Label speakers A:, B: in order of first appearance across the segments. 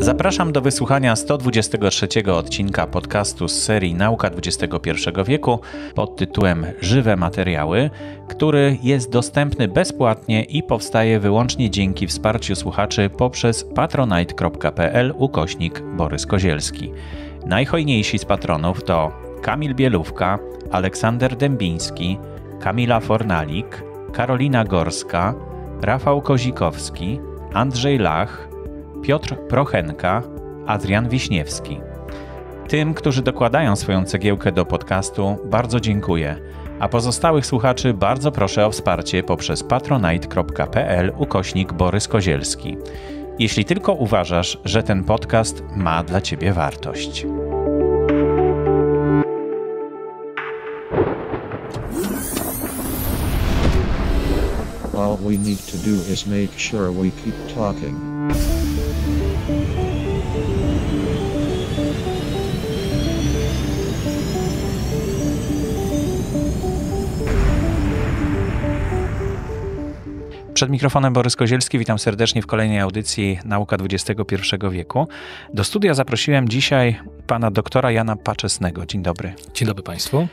A: Zapraszam do wysłuchania 123 odcinka podcastu z serii Nauka XXI wieku pod tytułem Żywe materiały, który jest dostępny bezpłatnie i powstaje wyłącznie dzięki wsparciu słuchaczy poprzez patronite.pl ukośnik Borys Kozielski. Najhojniejsi z patronów to Kamil Bielówka, Aleksander Dębiński, Kamila Fornalik, Karolina Gorska, Rafał Kozikowski, Andrzej Lach, Piotr Prochenka, Adrian Wiśniewski. Tym, którzy dokładają swoją cegiełkę do podcastu, bardzo dziękuję, a pozostałych słuchaczy bardzo proszę o wsparcie poprzez patronite.pl ukośnik Borys Kozielski. Jeśli tylko uważasz, że ten podcast ma dla Ciebie wartość. All we need to do is make sure we keep talking. Przed mikrofonem Borys Kozielski, witam serdecznie w kolejnej audycji Nauka XXI wieku. Do studia zaprosiłem dzisiaj pana doktora Jana Paczesnego. Dzień dobry. Dzień dobry Państwu.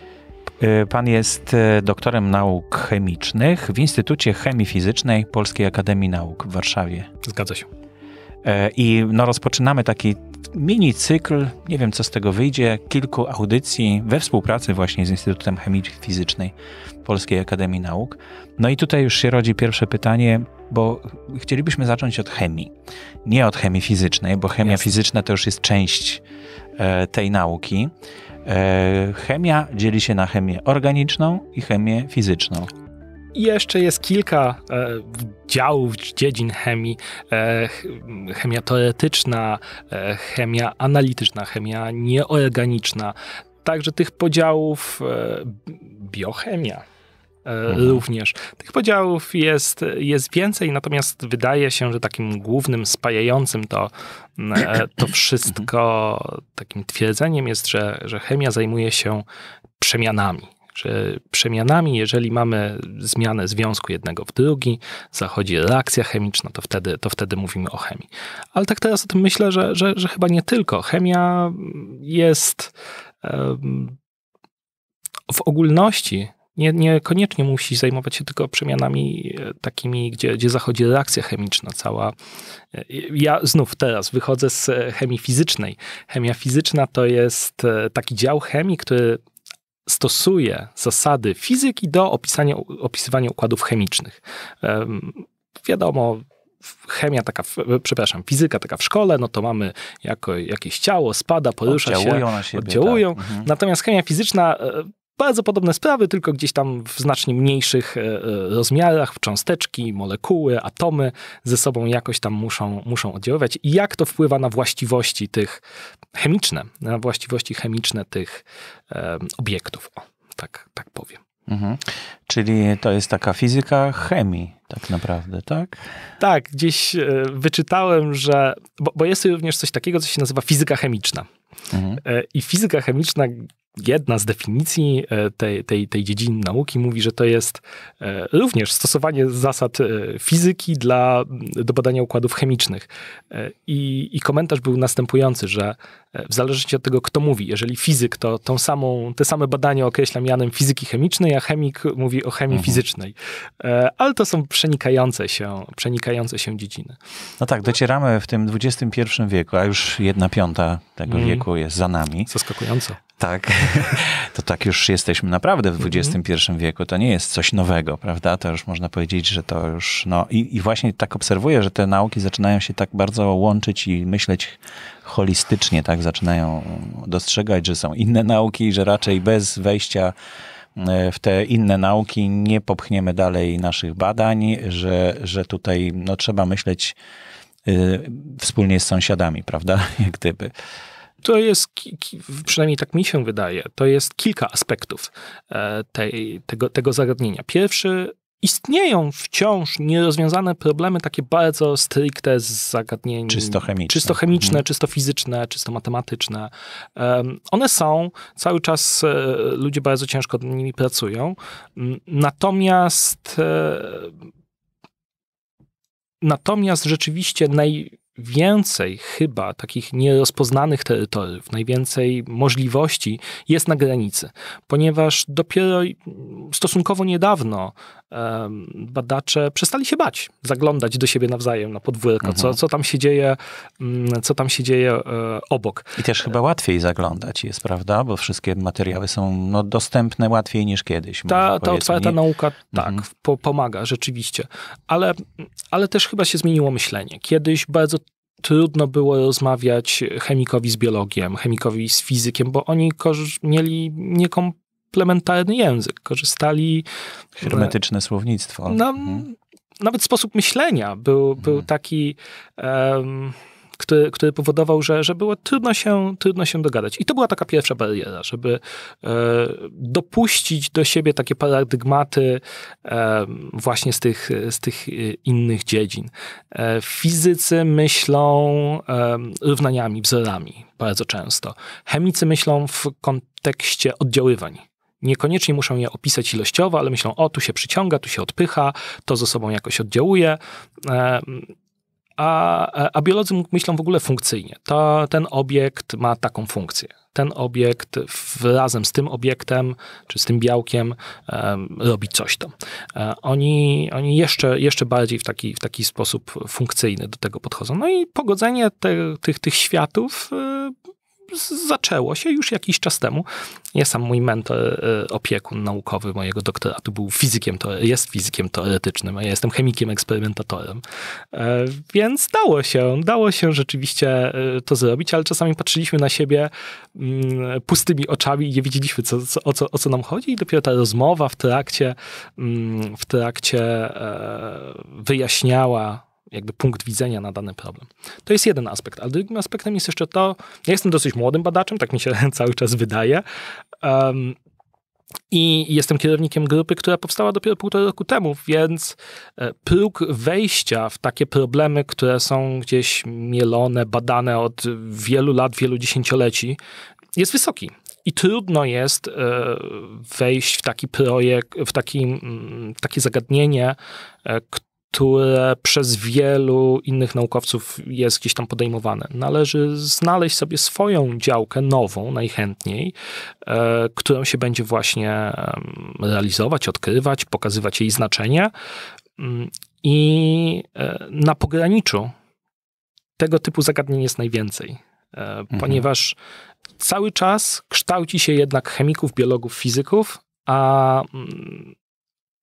A: Y, pan jest y, doktorem nauk chemicznych w Instytucie Chemii Fizycznej Polskiej Akademii Nauk w Warszawie. Zgadza się. Y, I no, rozpoczynamy taki Mini cykl, nie wiem co z tego wyjdzie, kilku audycji we współpracy właśnie z Instytutem Chemii Fizycznej Polskiej Akademii Nauk. No i tutaj już się rodzi pierwsze pytanie, bo chcielibyśmy zacząć od chemii. Nie od chemii fizycznej, bo chemia Jasne. fizyczna to już jest część e, tej nauki. E, chemia dzieli się na chemię organiczną i chemię fizyczną.
B: I jeszcze jest kilka e, działów, dziedzin chemii. E, chemia teoretyczna, e, chemia analityczna, chemia nieorganiczna. Także tych podziałów e, biochemia. E, mhm. Również. Tych podziałów jest, jest więcej, natomiast wydaje się, że takim głównym spajającym to, e, to wszystko, takim twierdzeniem jest, że, że chemia zajmuje się przemianami przemianami, jeżeli mamy zmianę związku jednego w drugi, zachodzi reakcja chemiczna, to wtedy, to wtedy mówimy o chemii. Ale tak teraz o tym myślę, że, że, że chyba nie tylko. Chemia jest w ogólności nie, niekoniecznie musi zajmować się tylko przemianami e, takimi, gdzie, gdzie zachodzi reakcja chemiczna cała. E, ja znów teraz wychodzę z chemii fizycznej. Chemia fizyczna to jest e, taki dział chemii, który stosuje zasady fizyki do opisania, opisywania układów chemicznych. Wiadomo, chemia taka, przepraszam, fizyka taka w szkole, no to mamy jako, jakieś ciało, spada, porusza oddziałują się, na siebie, oddziałują. Tak. Mhm. Natomiast chemia fizyczna e, bardzo podobne sprawy, tylko gdzieś tam w znacznie mniejszych e, e, rozmiarach, w cząsteczki, molekuły, atomy ze sobą jakoś tam muszą, muszą oddziaływać. I jak to wpływa na właściwości tych chemiczne, na właściwości chemiczne tych um, obiektów. O, tak,
A: tak powiem. Mhm. Czyli to jest taka fizyka chemii, tak naprawdę, tak?
B: Tak, gdzieś e, wyczytałem, że. Bo, bo jest również coś takiego, co się nazywa fizyka chemiczna. Mhm. I fizyka chemiczna jedna z definicji e, tej, tej, tej dziedziny nauki mówi, że to jest e, również stosowanie zasad e, fizyki dla, do badania układów chemicznych. I, I komentarz był następujący, że E, w zależności od tego, kto mówi. Jeżeli fizyk, to tą samą, te same badania określam mianem fizyki chemicznej, a chemik mówi o chemii mhm. fizycznej. E, ale to są przenikające się, przenikające się dziedziny.
A: No tak, docieramy w tym XXI wieku, a już jedna piąta tego mhm. wieku jest za nami. Zaskakująco. Tak, to tak już jesteśmy naprawdę w XXI mhm. wieku. To nie jest coś nowego, prawda? To już można powiedzieć, że to już. No i, i właśnie tak obserwuję, że te nauki zaczynają się tak bardzo łączyć i myśleć holistycznie tak zaczynają dostrzegać, że są inne nauki, że raczej bez wejścia e, w te inne nauki nie popchniemy dalej naszych badań, że, że tutaj no, trzeba myśleć e, wspólnie z sąsiadami, prawda? Jak gdyby.
B: To jest, przynajmniej tak mi się wydaje, to jest kilka aspektów e, tej, tego, tego zagadnienia. Pierwszy Istnieją wciąż nierozwiązane problemy takie bardzo stricte z zagadnień czysto chemiczne, czysto, chemiczne, mhm. czysto fizyczne, czysto matematyczne. Um, one są, cały czas e, ludzie bardzo ciężko nad nimi pracują. Mm, natomiast e, Natomiast rzeczywiście najwięcej chyba takich nierozpoznanych terytoriów, najwięcej możliwości jest na granicy, ponieważ dopiero mm, stosunkowo niedawno badacze przestali się bać zaglądać do
A: siebie nawzajem na podwórko, mhm. co, co tam się dzieje, mm, co tam się dzieje e, obok. I też chyba e, łatwiej zaglądać jest, prawda? Bo wszystkie materiały są no, dostępne łatwiej niż kiedyś. Ta, ta otwarta nauka, tak, mhm. po, pomaga rzeczywiście. Ale, ale też
B: chyba się zmieniło myślenie. Kiedyś bardzo trudno było rozmawiać chemikowi z biologiem, chemikowi z fizykiem, bo oni mieli niekom komplementarny język. Korzystali...
A: E, Hermetyczne słownictwo. Na, mhm.
B: Nawet sposób myślenia był, mhm. taki... Um, który, który powodował, że, że było trudno się, trudno się dogadać. I to była taka pierwsza bariera, żeby e, dopuścić do siebie takie paradygmaty e, właśnie z tych, z tych e, innych dziedzin. E, fizycy myślą równaniami, wzorami bardzo często. Chemicy myślą w kontekście oddziaływań. Niekoniecznie muszą je opisać ilościowo, ale myślą, o tu się przyciąga, tu się odpycha, to ze sobą jakoś oddziałuje. E, a, a biolodzy myślą w ogóle funkcyjnie. To ten obiekt ma taką funkcję. Ten obiekt w, razem z tym obiektem, czy z tym białkiem robi coś tam. E, oni oni jeszcze, jeszcze bardziej w taki, w taki sposób funkcyjny do tego podchodzą. No i pogodzenie te, tych, tych światów y, zaczęło się już jakiś czas temu. Ja sam mój mentor, e, opiekun naukowy mojego doktoratu był fizykiem, jest fizykiem teoretycznym, a ja jestem chemikiem eksperymentatorem. E, więc dało się, dało się rzeczywiście e, to zrobić, ale czasami patrzyliśmy na siebie mm, pustymi oczami i nie wiedzieliśmy, co, co, o, co, o co nam chodzi i dopiero ta rozmowa w trakcie, mm, w trakcie wyjaśniała jakby punkt widzenia na dany problem. To jest jeden aspekt, ale drugim aspektem jest jeszcze to, ja jestem dosyć młodym badaczem, tak mi się cały czas wydaje. Um, i jestem kierownikiem grupy, która powstała dopiero półtora roku temu, więc e, próg wejścia w takie problemy, które są gdzieś mielone, badane od wielu lat, wielu dziesięcioleci, jest wysoki. I trudno jest e, wejść w taki projekt, w taki, mm, takie zagadnienie, e, które przez wielu innych naukowców jest gdzieś tam podejmowane. Należy znaleźć sobie swoją działkę, nową najchętniej, e, którą się będzie właśnie realizować, odkrywać, pokazywać jej znaczenie. Mm, I e, na pograniczu tego typu zagadnień jest najwięcej, e, mhm. ponieważ cały czas kształci się jednak chemików, biologów, fizyków, a
A: mm,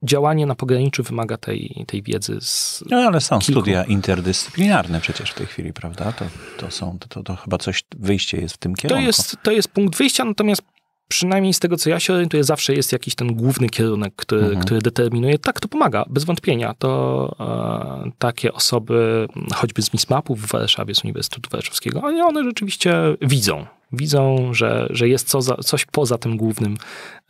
A: działanie na pograniczu wymaga tej, tej wiedzy. Z no ale są kilku. studia interdyscyplinarne przecież w tej chwili, prawda? To, to, są, to, to chyba coś, wyjście jest w tym kierunku. To jest,
B: to jest punkt wyjścia, natomiast przynajmniej z tego, co ja się orientuję, zawsze jest jakiś ten główny kierunek, który, mhm. który determinuje. Tak, to pomaga, bez wątpienia. To e, takie osoby, choćby z MISMAP-u w Warszawie, z Uniwersytetu Warszawskiego, one, one rzeczywiście widzą widzą, że, że jest co za, coś poza tym głównym,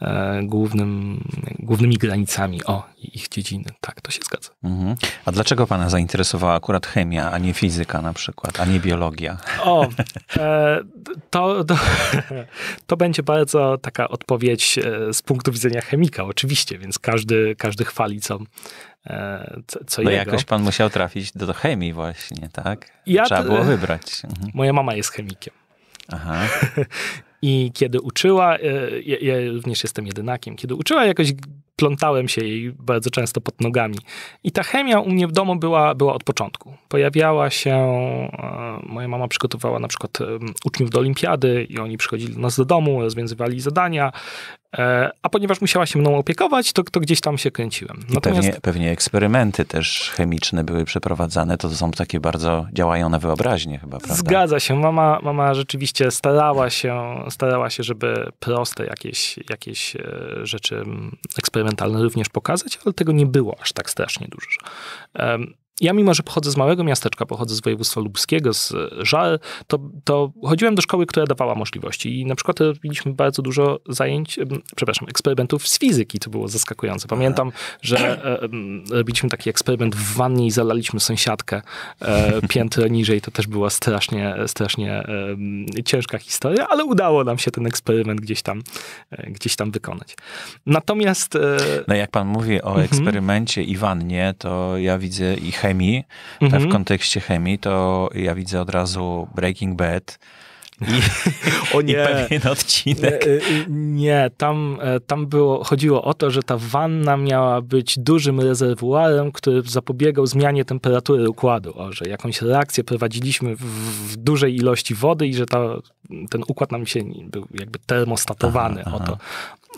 B: e, głównym,
A: głównymi granicami o ich dziedziny. Tak, to się zgadza. Mhm. A dlaczego pana zainteresowała akurat chemia, a nie fizyka na przykład, a nie biologia?
B: O, e, to, to, to, będzie bardzo taka odpowiedź e, z punktu widzenia chemika, oczywiście, więc każdy, każdy chwali, co, e, co, co no jego. jakoś
A: pan musiał trafić do, chemii właśnie, tak? Ja Trzeba było wybrać. Mhm.
B: Moja mama jest chemikiem. Aha. I kiedy uczyła, e, ja, ja, również jestem jedynakiem, kiedy uczyła jakoś plątałem się jej bardzo często pod nogami. I ta chemia u mnie w domu była, była od początku. Pojawiała się, e, moja mama przygotowała na przykład uczniów do olimpiady i oni przychodzili do nas do domu, rozwiązywali zadania E, a ponieważ musiała się mną opiekować, to, to gdzieś tam się kręciłem. Natomiast... Pewnie,
A: pewnie, eksperymenty też chemiczne były przeprowadzane, to są takie bardzo działające wyobraźnie, chyba, prawda?
B: Zgadza się. Mama, mama rzeczywiście starała się, starała się, żeby proste jakieś, jakieś e, rzeczy mm, eksperymentalne również pokazać, ale tego nie było aż tak strasznie dużo ja mimo, że pochodzę z małego miasteczka, pochodzę z województwa lubuskiego, z Żal, to, to chodziłem do szkoły, która dawała możliwości i na przykład robiliśmy e, bardzo dużo zajęć, przepraszam, eksperymentów z fizyki, to było zaskakujące. Pamiętam, że e, robiliśmy taki eksperyment w wannie i zalaliśmy sąsiadkę e, piętro niżej, to też była strasznie, strasznie ciężka historia, ale udało nam się ten eksperyment gdzieś tam, gdzieś tam wykonać.
A: Natomiast... No jak pan mówi o mhm. eksperymencie i wannie, to ja widzę ich chemii, mhm. tak w mhm. kontekście chemii, to ja widzę od razu Breaking Bad, i, o nie. I pewien odcinek. Nie,
B: e, nie, tam, e, tam było, chodziło o to, że ta wanna miała być dużym rezerwuarem, który zapobiegał zmianie temperatury układu, o, że jakąś reakcję prowadziliśmy w, w dużej ilości wody i że ta, ten układ nam się był jakby termostatowany. Aha, aha. O, to,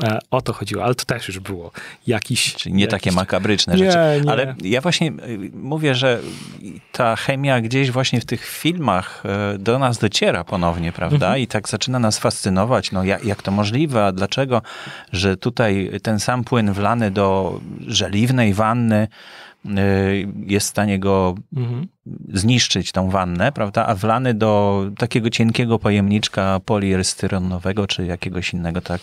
B: E, o to chodziło, ale to też już było
A: jakiś... Czyli nie jakiś... takie makabryczne nie, rzeczy. Nie. Ale ja właśnie e, mówię, że ta chemia gdzieś właśnie w tych filmach e, do nas dociera ponownie, prawda? Mhm. I tak zaczyna nas fascynować, no jak, jak to możliwe, a dlaczego, że tutaj ten sam płyn wlany do żeliwnej wanny Y, jest w stanie go mhm. zniszczyć, tą wannę, prawda? A wlany do takiego cienkiego pojemniczka poliestyronowego czy jakiegoś innego tak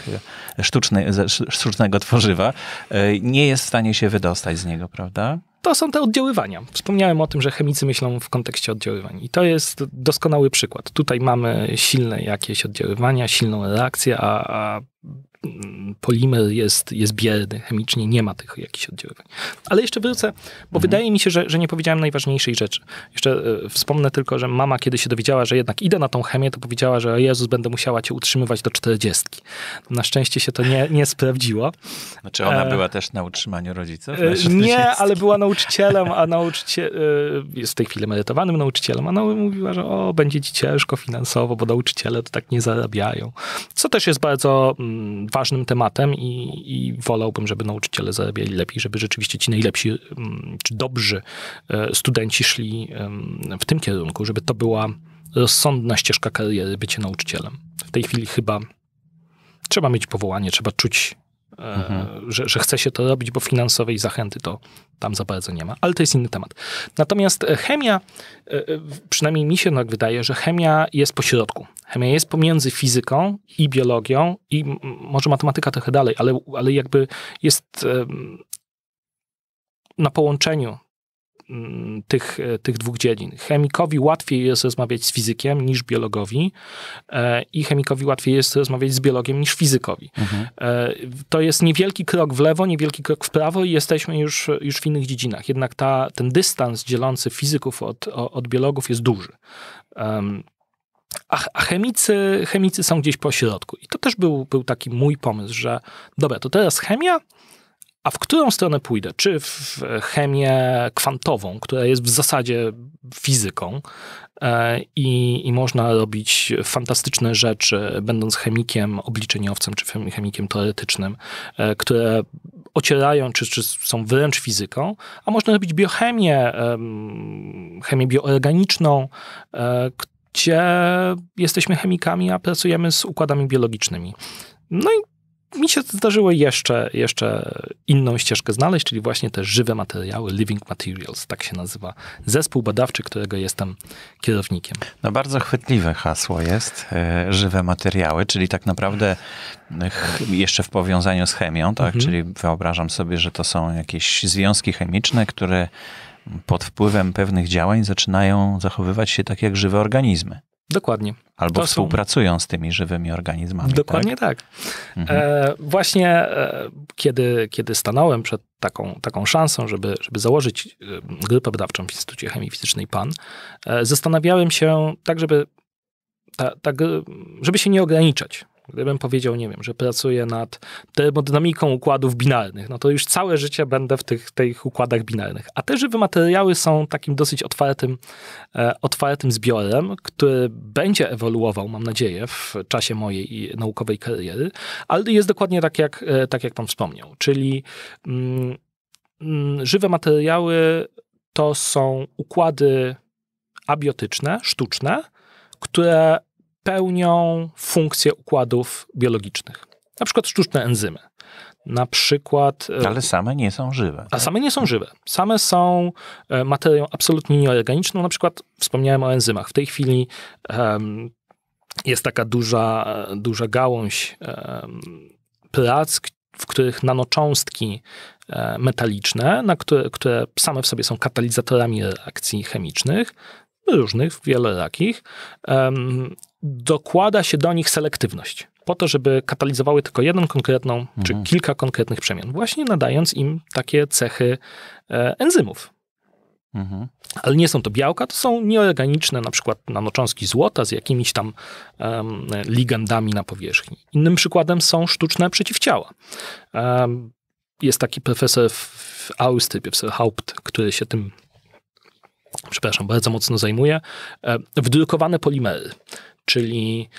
A: sztuczne sztucznego tworzywa, y, nie jest w stanie się wydostać z niego, prawda?
B: to są te oddziaływania. Wspomniałem o tym, że chemicy myślą w kontekście oddziaływań. I to jest doskonały przykład. Tutaj mamy silne jakieś oddziaływania, silną reakcję, a, a polimer jest, jest bierny, chemicznie nie ma tych jakichś oddziaływań. Ale jeszcze wrócę, bo mhm. wydaje mi się, że, że nie powiedziałem najważniejszej rzeczy. Jeszcze y, wspomnę tylko, że mama, kiedy się dowiedziała, że jednak idę na tą chemię, to powiedziała, że Jezus, będę musiała cię utrzymywać do czterdziestki. Na szczęście się to nie, nie sprawdziło. Znaczy ona e... była
A: też na utrzymaniu rodziców? E, na znaczy, nie,
B: ale była nauczycielem, a nauczyciel y, e, jest w tej chwili emerytowanym nauczycielem, a ona mówiła, że o, będzie ci ciężko finansowo, bo nauczyciele to tak nie zarabiają. Co też jest bardzo... Mm, ważnym tematem i, i wolałbym, żeby nauczyciele zarabiali lepiej, żeby rzeczywiście ci najlepsi mm, czy dobrzy e, studenci szli w tym kierunku, żeby to była rozsądna ścieżka kariery bycie nauczycielem. W tej chwili chyba trzeba mieć powołanie, trzeba czuć Mhm. E, że, że, chce się to robić, bo finansowej zachęty to tam za bardzo nie ma, ale to jest inny temat. Natomiast e, chemia, e, przynajmniej mi się wydaje, że chemia jest pośrodku. Chemia jest pomiędzy fizyką i biologią i może matematyka trochę dalej, ale, ale jakby jest na połączeniu Mm, tych, e, tych dwóch dziedzin. Chemikowi łatwiej jest rozmawiać z fizykiem niż biologowi e, i chemikowi łatwiej jest rozmawiać z biologiem niż fizykowi. Mhm. E, to jest niewielki krok w lewo, niewielki krok w prawo i jesteśmy już, już w innych dziedzinach. Jednak ta, ten dystans dzielący fizyków od, od biologów jest duży. a, chemicy, chemicy są gdzieś po środku. I to też był, był taki mój pomysł, że dobra, to teraz chemia, a w którą stronę pójdę? Czy w chemię kwantową, która jest w zasadzie fizyką e, i, i można robić fantastyczne rzeczy, będąc chemikiem, obliczeniowcem czy chemikiem teoretycznym, e, które ocierają, czy, czy są wręcz fizyką, a można robić biochemię, chemię bioorganiczną, e, gdzie jesteśmy chemikami, a pracujemy z układami biologicznymi. No i mi się zdarzyło jeszcze, jeszcze inną ścieżkę znaleźć, czyli właśnie te żywe materiały, Living Materials, tak się nazywa zespół badawczy, którego jestem kierownikiem.
A: No bardzo chwytliwe hasło jest, e, żywe materiały, czyli tak naprawdę e, jeszcze w powiązaniu z chemią, tak? Mhm. Czyli wyobrażam sobie, że to są jakieś związki chemiczne, które pod wpływem pewnych działań zaczynają zachowywać się tak jak żywe organizmy.
B: Dokładnie. Albo to współpracują
A: są... z tymi żywymi organizmami. Dokładnie tak. tak. Mhm.
B: E, właśnie e, kiedy, kiedy stanąłem przed taką, taką szansą, żeby, żeby założyć e, grupę badawczą w Instytucie Chemii Fizycznej PAN, e, zastanawiałem się tak, żeby, ta, ta, żeby się nie ograniczać Gdybym powiedział, nie wiem, że pracuję nad termodynamiką układów binarnych, no to już całe życie będę w tych, tych układach binarnych. A te żywe materiały są takim dosyć otwartym, e, otwartym zbiorem, który będzie ewoluował, mam nadzieję, w czasie mojej naukowej kariery, ale jest dokładnie tak, jak, e, tak jak pan wspomniał. Czyli mm, mm żywe materiały to są układy abiotyczne, sztuczne, które pełnią funkcje układów biologicznych. Na przykład sztuczne enzymy. Na przykład. E, Ale same nie są żywe. A same nie są żywe. Same są e, materią absolutnie nieorganiczną. Na przykład wspomniałem o enzymach. W tej chwili um, jest taka duża, duża gałąź um, prac, w których nanocząstki e, metaliczne, na które, które same w sobie są katalizatorami reakcji chemicznych, różnych, wielorakich, um, dokłada się do nich selektywność. Po to, żeby katalizowały tylko jedną konkretną mhm. czy kilka konkretnych przemian, właśnie nadając im takie cechy e, enzymów. Mhm. Ale nie są to białka, to są nieorganiczne, na przykład nanocząstki złota z jakimiś tam um, ligandami na powierzchni. Innym przykładem są sztuczne przeciwciała. Um, jest taki profesor w Austrii, profesor Haupt, który się tym przepraszam, bardzo mocno zajmuje, e, wdrukowane polimery, czyli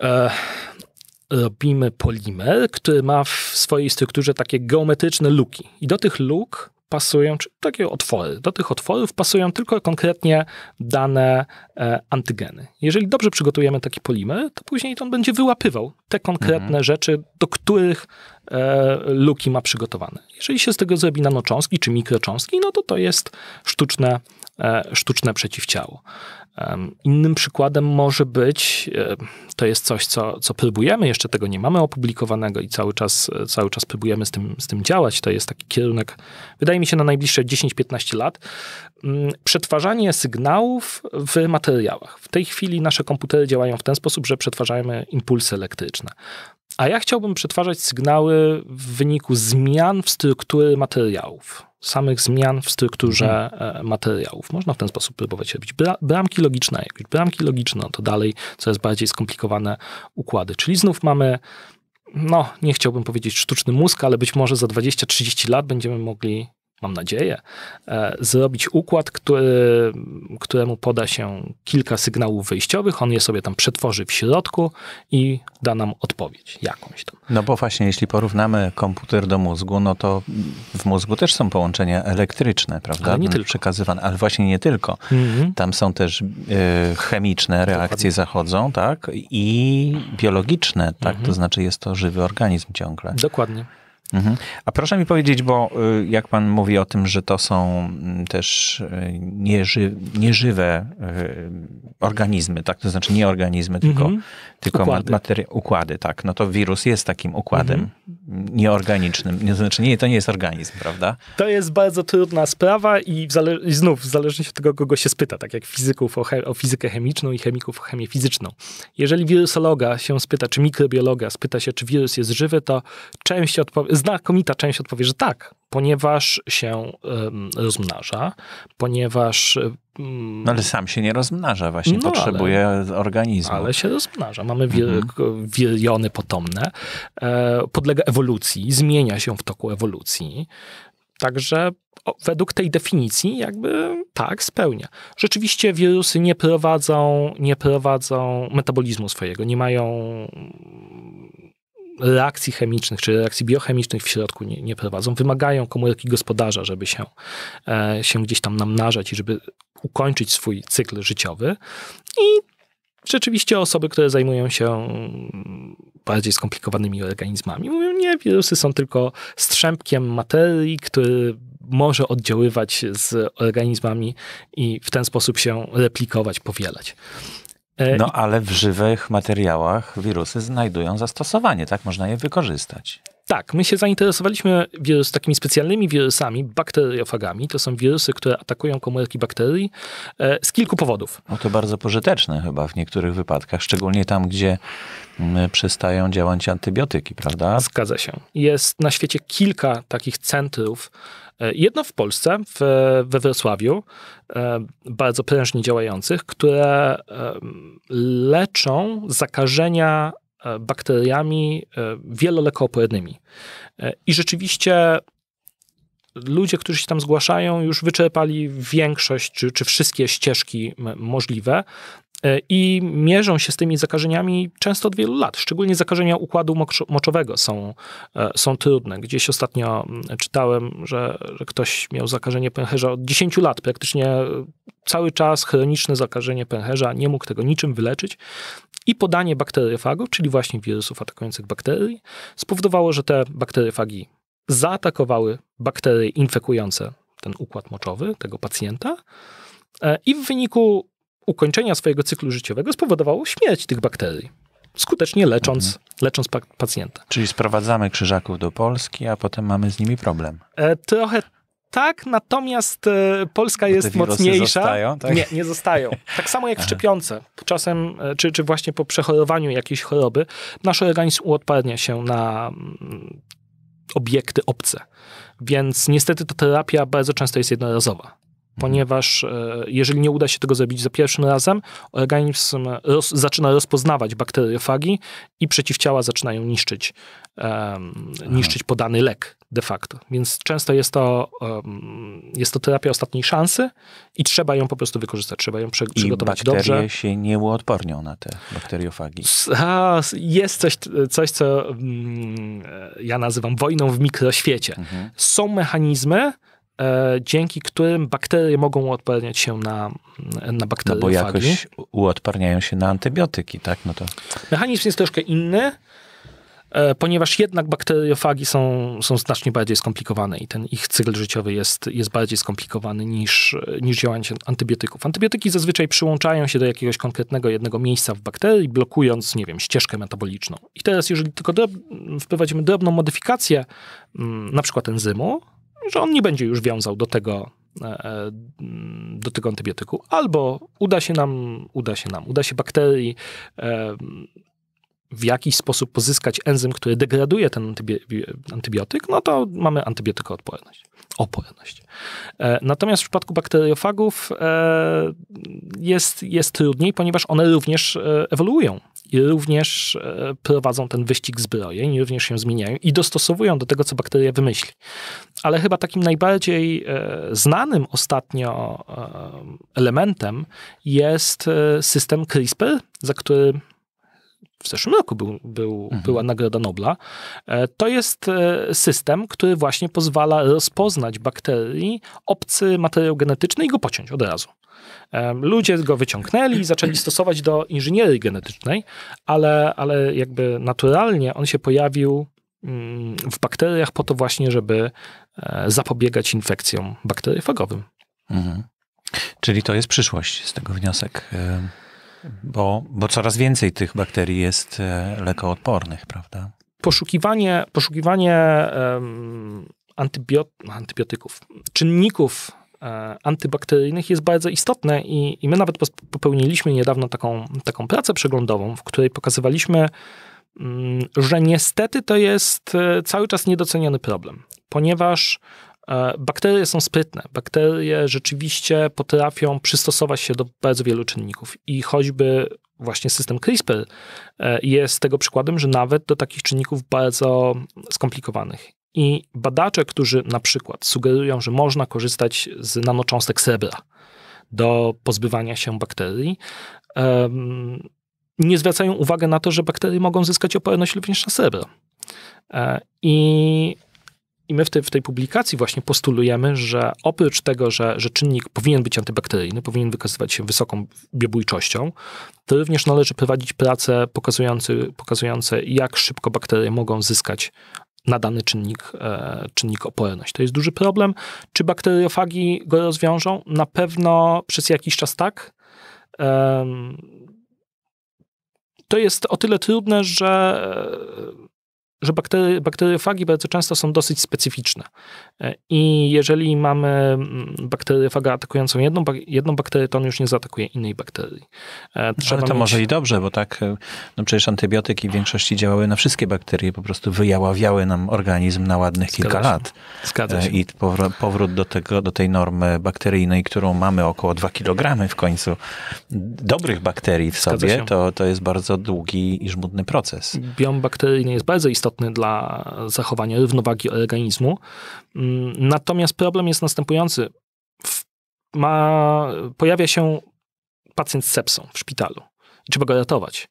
B: e, robimy polimer, który ma w swojej strukturze takie geometryczne luki. I do tych luk pasują, czy takie otwory. Do tych otworów pasują tylko konkretnie dane e, antygeny. Jeżeli dobrze przygotujemy taki polimer, to później on będzie wyłapywał te konkretne mhm. rzeczy, do których e, luki ma przygotowane. Jeżeli się z tego zrobi nanocząstki czy mikrocząstki, no to to jest sztuczne, e, sztuczne przeciwciało. Innym przykładem może być, e, to jest coś, co, co próbujemy, jeszcze tego nie mamy opublikowanego i cały czas, e, cały czas próbujemy z tym, z tym działać. To jest taki kierunek, wydaje mi się, na najbliższe 10-15 lat. Mm, przetwarzanie sygnałów w materiałach. W tej chwili nasze komputery działają w ten sposób, że przetwarzamy impulsy elektryczne. A ja chciałbym przetwarzać sygnały w wyniku zmian w struktury materiałów samych zmian w strukturze hmm. materiałów. Można w ten sposób próbować robić. Bra bramki logiczne, jak bramki logiczne, no to dalej coraz bardziej skomplikowane układy. Czyli znów mamy no, nie chciałbym powiedzieć sztuczny mózg, ale być może za 20-30 lat będziemy mogli mam nadzieję, e, zrobić układ, który, któremu poda się kilka sygnałów wyjściowych, on je sobie tam przetworzy w środku i da nam odpowiedź jakąś
A: tam. No bo właśnie, jeśli porównamy komputer do mózgu, no to w mózgu też są połączenia elektryczne, prawda? Ale nie tylko. Przekazywane, ale właśnie nie tylko. Mhm. Tam są też y, chemiczne reakcje Dokładnie. zachodzą, tak? I biologiczne, tak? Mhm. To znaczy jest to żywy organizm ciągle. Dokładnie. Mhm. A proszę mi powiedzieć, bo y, jak pan mówi o tym, że to są mm, też y, nieży, nieżywe y, organizmy, tak? To znaczy nie organizmy, tylko mhm tylko układy. układy, tak. No to wirus jest takim układem mhm. nieorganicznym. Nie, to znaczy, nie, to nie jest organizm, prawda?
B: To jest bardzo trudna sprawa i, w zale- i znów w zależności od tego, kogo się spyta, tak jak fizyków o, he- o fizykę chemiczną i chemików o chemię fizyczną. Jeżeli wirusologa się spyta, czy mikrobiologa spyta się, czy wirus jest żywy, to część odpo- znakomita część odpowie, że tak, ponieważ się rozmnaża, ponieważ.
A: No ale sam się nie rozmnaża, właśnie no, potrzebuje ale,
B: organizmu. Ale się rozmnaża. Mamy wir, mhm. wiriony potomne, e, podlega ewolucji, zmienia się w toku ewolucji. Także według tej definicji jakby tak spełnia. Rzeczywiście wirusy nie prowadzą, nie prowadzą metabolizmu swojego, nie mają reakcji chemicznych czy reakcji biochemicznych w środku nie, nie prowadzą. Wymagają komórki gospodarza, żeby się, e, się gdzieś tam namnażać i żeby ukończyć swój cykl życiowy. I rzeczywiście osoby, które zajmują się mm, bardziej skomplikowanymi organizmami, mówią, nie, wirusy są tylko strzępkiem materii, który może oddziaływać z organizmami
A: i w ten sposób się replikować, powielać. E, no ale w żywych materiałach wirusy znajdują zastosowanie, tak? Można je wykorzystać. Tak, my się zainteresowaliśmy
B: wirus, takimi specjalnymi wirusami, bakteriofagami. To są wirusy, które atakują komórki bakterii
A: e, z kilku powodów. No to bardzo pożyteczne chyba w niektórych wypadkach, szczególnie tam, gdzie mm, przestają działać antybiotyki, prawda? Zgadza się.
B: Jest na świecie kilka takich centrów E, jedno w Polsce, w, we Wrocławiu, e, bardzo prężnie działających, które leczą zakażenia e, bakteriami wielolekoopornymi. I rzeczywiście ludzie, którzy się tam zgłaszają, już wyczerpali większość czy, czy wszystkie ścieżki możliwe. E, i mierzą się z tymi zakażeniami często od wielu lat. Szczególnie zakażenia układu moczowego są, e, są trudne. Gdzieś ostatnio mm, czytałem, że, że ktoś miał zakażenie pęcherza od 10 lat, praktycznie e, cały czas chroniczne zakażenie pęcherza, nie mógł tego niczym wyleczyć. I podanie bakteriofagu, czyli właśnie wirusów atakujących bakterii, spowodowało, że te bakteriofagi zaatakowały bakterie infekujące ten układ moczowy tego pacjenta i w wyniku ukończenia swojego cyklu życiowego spowodowało śmierć tych bakterii,
A: skutecznie lecząc, mhm. lecząc pa pacjenta. Czyli sprowadzamy krzyżaków do Polski, a potem mamy z nimi problem.
B: E, trochę tak, natomiast e, Polska jest mocniejsza. Zostają, tak? Nie, nie zostają. Tak samo jak w szczepionce. Czasem, e, czy, czy właśnie po przechorowaniu jakiejś choroby, nasz organizm uodparnia się na mm, obiekty obce. Więc niestety ta terapia bardzo często jest jednorazowa ponieważ e, jeżeli nie uda się tego zrobić za pierwszym razem, organizm roz, zaczyna rozpoznawać bakteriofagi i przeciwciała zaczynają niszczyć, um, niszczyć podany lek de facto. Więc często jest to, um, jest to terapia ostatniej szansy i trzeba ją
A: po prostu wykorzystać, trzeba ją prze,
B: I przygotować bakterie dobrze. bakterie się
A: nie uodpornią na te bakteriofagi.
B: A, jest coś, coś co um, ja nazywam wojną w mikroświecie. Mhm. Są mechanizmy, E, dzięki którym bakterie mogą uodparniać się na, na bakterie. No bo jakoś
A: uodparniają się na antybiotyki, tak? No to...
B: Mechanizm jest troszkę inny, e, ponieważ jednak bakteriofagi są, są znacznie bardziej skomplikowane i ten ich cykl życiowy jest, jest bardziej skomplikowany niż, niż działanie antybiotyków. Antybiotyki zazwyczaj przyłączają się do jakiegoś konkretnego jednego miejsca w bakterii, blokując, nie wiem, ścieżkę metaboliczną. I teraz, jeżeli tylko drob wprowadzimy drobną modyfikację, mm, na przykład enzymu, że on nie będzie już wiązał do tego, e, e, do tego antybiotyku. Albo uda się nam, uda się nam, uda się bakterii e, w jakiś sposób pozyskać enzym, który degraduje ten antybiotyk, no to mamy antybiotykoodporność. Oporność. E, natomiast w przypadku bakteriofagów e, jest, jest trudniej, ponieważ one również e, ewoluują i również prowadzą ten wyścig zbrojeń, również się zmieniają i dostosowują do tego, co bakteria wymyśli. Ale chyba takim najbardziej znanym ostatnio elementem jest system CRISPR, za który w zeszłym roku był, był, mhm. była Nagroda Nobla, e, to jest e, system, który właśnie pozwala rozpoznać bakterii obcy materiał genetyczny i go pociąć od razu. E, ludzie go wyciągnęli i zaczęli stosować do inżynierii genetycznej, ale, ale jakby naturalnie on się pojawił mm, w bakteriach po to właśnie, żeby zapobiegać infekcjom bakteriofagowym.
A: Mhm. Czyli to jest przyszłość, z tego wniosek bo, bo coraz więcej tych bakterii jest e, lekoodpornych, prawda?
B: Poszukiwanie, poszukiwanie um, antybiotyków, czynników e, antybakteryjnych jest bardzo istotne i, i my nawet popełniliśmy niedawno taką, taką pracę przeglądową, w której pokazywaliśmy, mm, że niestety to jest e, cały czas niedoceniony problem, ponieważ E, bakterie są sprytne. Bakterie rzeczywiście potrafią przystosować się do bardzo wielu czynników i choćby właśnie system CRISPR e, jest tego przykładem, że nawet do takich czynników bardzo skomplikowanych. I badacze, którzy na przykład sugerują, że można korzystać z nanocząstek srebra do pozbywania się bakterii, nie zwracają uwagi na to, że bakterie mogą zyskać oporność również na srebro. E, I i my w tej, w tej publikacji właśnie postulujemy, że oprócz tego, że, że czynnik powinien być antybakteryjny, powinien wykazywać się wysoką biobójczością, to również należy prowadzić prace pokazujące, pokazujące jak szybko bakterie mogą zyskać na dany czynnik, e, czynnik oporność. To jest duży problem. Czy bakteriofagi go rozwiążą? Na pewno przez jakiś czas tak. to jest o tyle trudne, że że bakterie, bakteriofagi bardzo często są dosyć specyficzne. E, I jeżeli mamy mm, bakteriofaga atakującą jedną, jedną bakterię, to on już nie zaatakuje innej bakterii. E, no, trzeba Ale to mieć... może i
A: dobrze, bo tak, e, no przecież antybiotyki w większości działały na wszystkie bakterie, po prostu wyjaławiały nam organizm na ładnych Zgadza kilka się. lat. Zgadza się. I powrót do, tego, do tej normy bakteryjnej, którą mamy około 2 kg w końcu dobrych bakterii w sobie, to, to jest bardzo długi i żmudny proces.
B: Biom bakteryjny jest bardzo istotny istotny dla zachowania równowagi organizmu. Mm, natomiast problem jest następujący. Ma, pojawia się pacjent z sepsą w szpitalu. I trzeba go ratować.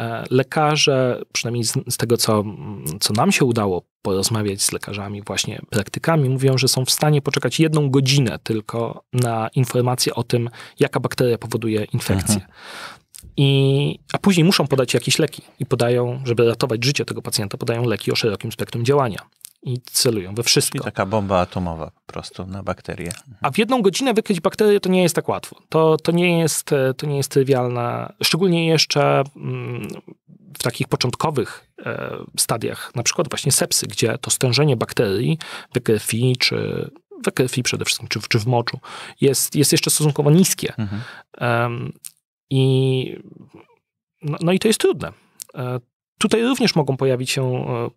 B: E, lekarze, przynajmniej z, z, tego, co, mm, co nam się udało porozmawiać z lekarzami, właśnie praktykami, mówią, że są w stanie poczekać jedną godzinę tylko na informację o tym, jaka bakteria powoduje infekcję. Aha. Mhm. I, a później muszą podać jakieś leki i podają, żeby ratować życie tego pacjenta, podają leki o szerokim spektrum działania i celują we
A: wszystko. Czyli taka bomba atomowa po prostu na bakterie.
B: A w jedną godzinę wykryć bakterię to nie jest tak łatwo. To, to, nie, jest, to nie jest trywialne, szczególnie jeszcze mm, w takich początkowych e, stadiach, na przykład właśnie sepsy, gdzie to stężenie bakterii w krwi czy we krwi przede wszystkim, czy, czy w moczu, jest, jest jeszcze stosunkowo niskie. Mhm. Um, i, no, no i to jest trudne. E, tutaj również mogą pojawić się, e,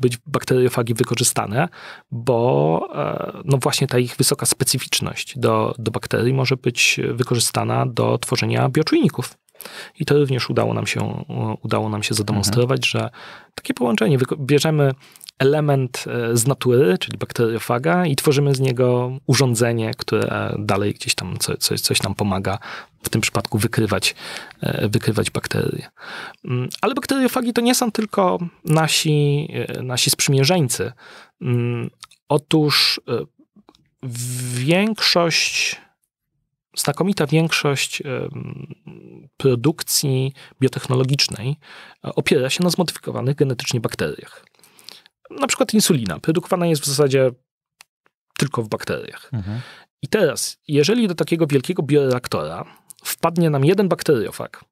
B: być bakteriofagi wykorzystane, bo e, no właśnie ta ich wysoka specyficzność do, do bakterii może być wykorzystana do tworzenia bioczujników. I to również udało nam się, udało nam się zademonstrować, mhm. że takie połączenie, bierzemy element e, z natury, czyli bakteriofaga i tworzymy z niego urządzenie, które dalej gdzieś tam co, coś, coś nam pomaga w tym przypadku wykrywać, e, wykrywać bakterie. Mm, ale bakteriofagi to nie są tylko nasi, e, nasi sprzymierzeńcy. Mm, otóż większość znakomita większość produkcji biotechnologicznej e, opiera się na zmodyfikowanych genetycznie bakteriach. Na przykład insulina produkowana jest w zasadzie tylko w bakteriach. Mhm. I teraz, jeżeli do takiego wielkiego bioreaktora wpadnie nam jeden bakteriofag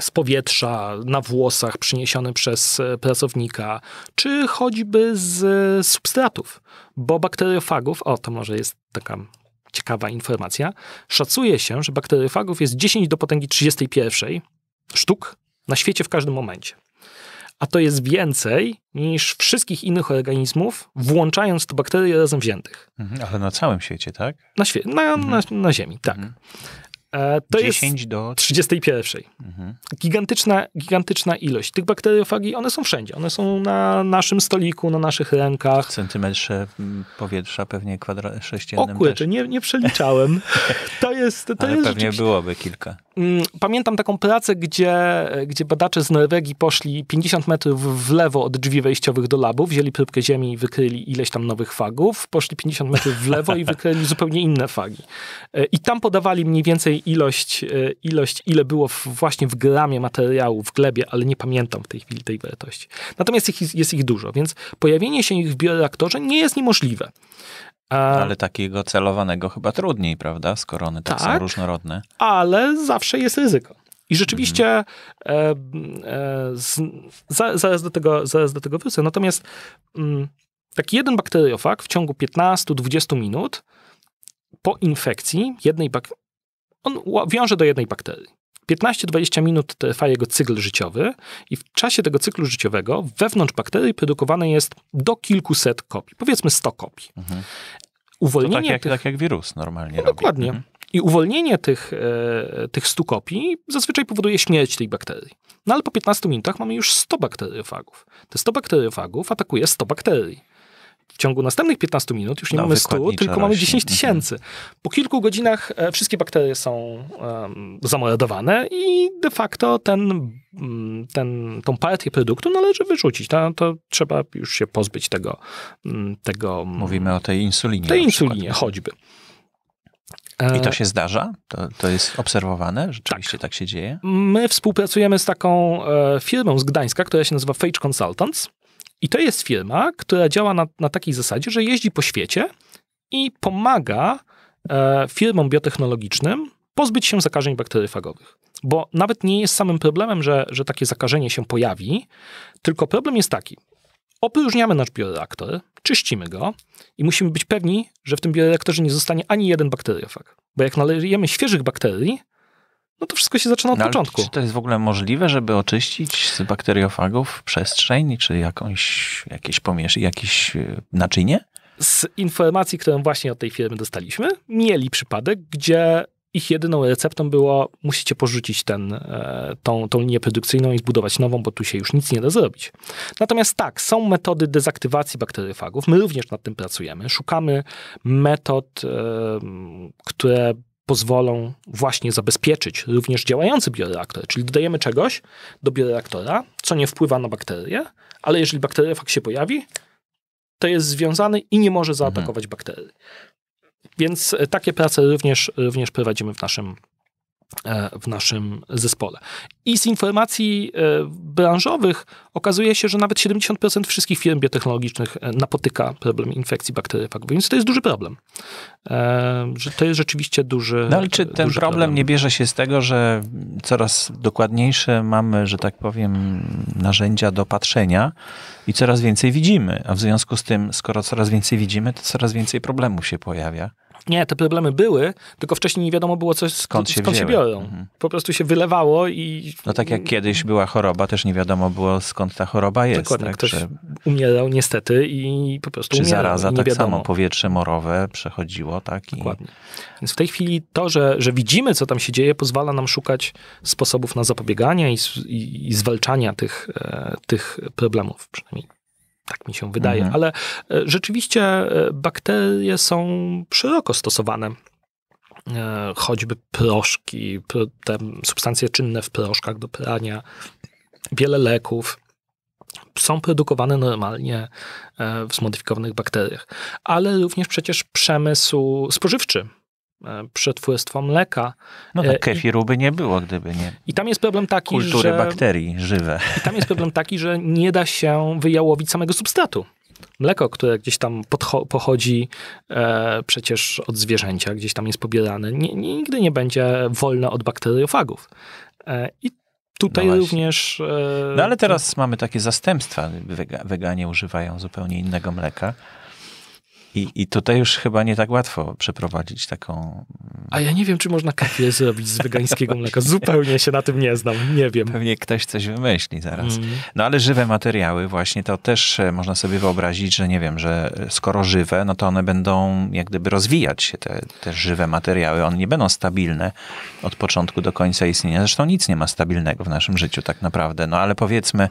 B: z powietrza, na włosach przyniesiony przez e, pracownika, czy choćby z e, substratów, bo bakteriofagów, o to może jest taka ciekawa informacja, szacuje się, że bakteriofagów jest 10 do potęgi 31 sztuk na świecie w każdym momencie. A to jest więcej niż wszystkich innych organizmów, włączając tu bakterie razem wziętych. Mhm, ale na całym świecie, tak? Na, świe- na, mhm. na, na Ziemi, tak. Mhm. E, to 10 jest do 31. Mhm. Gigantyczna, gigantyczna ilość. Tych bakteriofagi, one są wszędzie. One są na naszym stoliku, na naszych rękach. W
A: centymetrze mm, powietrza pewnie kwadra sześciennym O kurczę, nie, nie przeliczałem. to jest... To Ale jest pewnie rzeczywiście... byłoby kilka.
B: Mm, pamiętam taką pracę, gdzie, gdzie badacze z Norwegii poszli 50 metrów w lewo od drzwi wejściowych do labu, wzięli próbkę ziemi i wykryli ileś tam nowych fagów, poszli 50 metrów w lewo i wykryli zupełnie inne fagi. E, I tam podawali mniej więcej ilość, e, ilość ile było w, właśnie w gramie materiału, w glebie, ale nie pamiętam w tej chwili tej wartości. Natomiast ich, jest ich dużo, więc pojawienie się ich w bioreaktorze nie jest niemożliwe.
A: A... Ale takiego celowanego chyba trudniej, prawda? Skoro one tak, tak są różnorodne.
B: Ale zawsze jest ryzyko. I rzeczywiście mm. e, e, z, za, zaraz, do tego, zaraz do tego wrócę. Natomiast m, mm, taki jeden bakteriofag w ciągu 15-20 minut po infekcji jednej bakterii, on wiąże do jednej bakterii. 15-20 minut trwa jego cykl życiowy i w czasie tego cyklu życiowego wewnątrz bakterii produkowane jest do kilkuset kopii, powiedzmy 100 kopii. Mhm. Uwolnienie to tak, jak, tych... tak jak wirus normalnie no, robi. Dokładnie. Mhm. I uwolnienie tych, e, tych 100 kopii zazwyczaj powoduje śmierć tej bakterii. No ale po 15 minutach mamy już 100 bakteriofagów. Te 100 bakteriofagów atakuje 100 bakterii w ciągu następnych 15 minut już nie no, mamy 100, tylko rośnie. mamy 10 tysięcy. Mhm. Po kilku godzinach e, wszystkie bakterie są um, zamordowane i de facto ten, mm, ten, tą partię produktu należy wyrzucić. To, to trzeba już się pozbyć tego,
A: mm, tego... Mm, Mówimy o tej insulinie. Tej insulinie choćby. E, I to się zdarza? To, to jest obserwowane? Rzeczywiście tak. tak się dzieje?
B: My współpracujemy z taką e, firmą z Gdańska, która się nazywa Fage Consultants. I to jest firma, która działa na, na takiej zasadzie, że jeździ po świecie i pomaga e, firmom biotechnologicznym pozbyć się zakażeń bakteryfagowych. Bo nawet nie jest samym problemem, że, że takie zakażenie się pojawi, tylko problem jest taki. Opróżniamy nasz bioreaktor, czyścimy go i musimy być pewni, że w tym bioreaktorze nie zostanie ani jeden bakteriofag. Bo jak nalejemy świeżych bakterii, no to wszystko się zaczyna od no, początku. Czy
A: to jest w ogóle możliwe, żeby oczyścić z bakteriofagów przestrzeń, czy jakąś, jakieś, pomiesz jakieś e, naczynie?
B: Z informacji, którą właśnie od tej firmy dostaliśmy, mieli przypadek, gdzie ich jedyną receptą było musicie porzucić ten, e, tą, tą linię produkcyjną i zbudować nową, bo tu się już nic nie da zrobić. Natomiast tak, są metody dezaktywacji bakteriofagów. My również nad tym pracujemy. Szukamy metod, e, które pozwolą właśnie zabezpieczyć również działający bioreaktor. Czyli dodajemy czegoś do bioreaktora, co nie wpływa na bakterię, ale jeżeli bakteria fakt się pojawi, to jest związany i nie może zaatakować mhm. bakterii. Więc e, takie prace również, e, również prowadzimy w naszym E, w naszym zespole. I z informacji e, branżowych okazuje się, że nawet 70% wszystkich firm biotechnologicznych e, napotyka problem infekcji bakteriofagowej, więc to jest duży problem. Że to jest rzeczywiście duży No ale czy ten problem, problem
A: nie bierze się z tego, że coraz dokładniejsze mamy, że tak powiem, narzędzia do patrzenia i coraz więcej widzimy, a w związku z tym, skoro coraz więcej widzimy, to coraz więcej problemów się pojawia.
B: Nie, te problemy były, tylko wcześniej nie wiadomo było,
A: co, skąd, się, skąd się biorą.
B: Mhm. Po prostu się wylewało i...
A: No tak jak kiedyś była choroba, też nie wiadomo było, skąd ta choroba jest. Dokładnie, tak, ktoś że...
B: umierał niestety i po prostu Czy umierał, zaraza, tak wiadomo. samo
A: powietrze morowe przechodziło, tak? I... Dokładnie. Więc w tej chwili to,
B: że, że widzimy, co tam się dzieje, pozwala nam szukać sposobów na zapobieganie i, i, i zwalczania tych, e, tych problemów przynajmniej. Tak mi się wydaje, mhm. ale e, rzeczywiście e, bakterie są szeroko stosowane e, choćby proszki, te substancje czynne w proszkach do prania, wiele leków są produkowane normalnie w zmodyfikowanych bakteriach, ale również przecież przemysł spożywczy E, przetwórstwo mleka.
A: No tak, e, kefiru by nie było, gdyby nie.
B: I tam jest problem taki, kultury że... bakterii
A: żywe. I
B: tam jest problem taki, że nie da się wyjałowić samego substratu. Mleko, które gdzieś tam pochodzi e, przecież od zwierzęcia, gdzieś tam jest pobierane, nie, nigdy nie będzie wolne od bakteriofagów. E, I Tutaj no również. E, no ale teraz
A: mamy takie zastępstwa. Wega, weganie używają zupełnie innego mleka. I, I tutaj już chyba nie tak łatwo przeprowadzić taką. A ja nie wiem, czy można kafie zrobić z wegańskiego mleka. Zupełnie się na tym nie znam, nie wiem. Pewnie ktoś coś wymyśli zaraz. Mm. No ale żywe materiały, właśnie to też e, można sobie wyobrazić, że nie wiem, że e, skoro żywe, no to one będą jak gdyby rozwijać się, te, te żywe materiały. One nie będą stabilne od początku do końca istnienia. Zresztą nic nie ma stabilnego w naszym życiu tak naprawdę. No ale powiedzmy,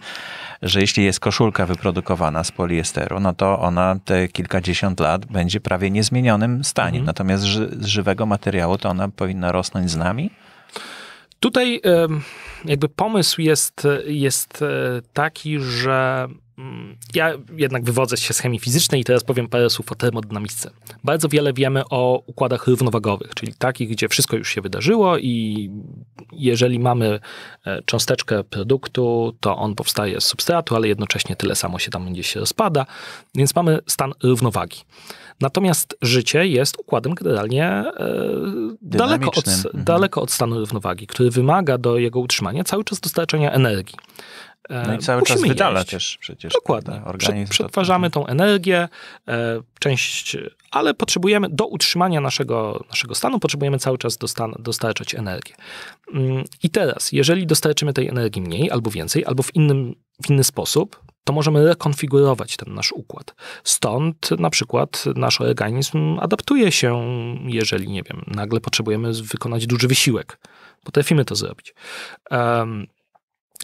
A: że jeśli jest koszulka wyprodukowana z poliesteru, no to ona te kilkadziesiąt lat będzie prawie niezmienionym stanie. Mhm. Natomiast z żywego materiału to ona powinna rosnąć z nami?
B: Tutaj jakby pomysł jest, jest e, taki, że Mm, ja jednak wywodzę się z chemii fizycznej i teraz powiem parę słów o termodynamice. Bardzo wiele wiemy o układach równowagowych, czyli takich, gdzie wszystko już się wydarzyło i jeżeli mamy e, cząsteczkę produktu, to on powstaje z substratu, ale jednocześnie tyle samo się tam się rozpada, więc mamy stan równowagi. Natomiast życie jest układem generalnie e, daleko, od, mhm. daleko od stanu równowagi, który wymaga do jego utrzymania cały czas dostarczania energii.
A: E, no i cały czas wydala jeść.
B: też przecież. Dokładnie. Organizm Przetwarzamy tą energię, e, część, ale potrzebujemy do utrzymania naszego, naszego stanu, potrzebujemy cały czas dostarczać energię. Mm, I teraz, jeżeli dostarczymy tej energii mniej albo więcej, albo w, innym, w inny sposób, to możemy rekonfigurować ten nasz układ. Stąd na przykład nasz organizm adaptuje się, jeżeli, nie wiem, nagle potrzebujemy wykonać duży wysiłek. Potrafimy to zrobić. Um,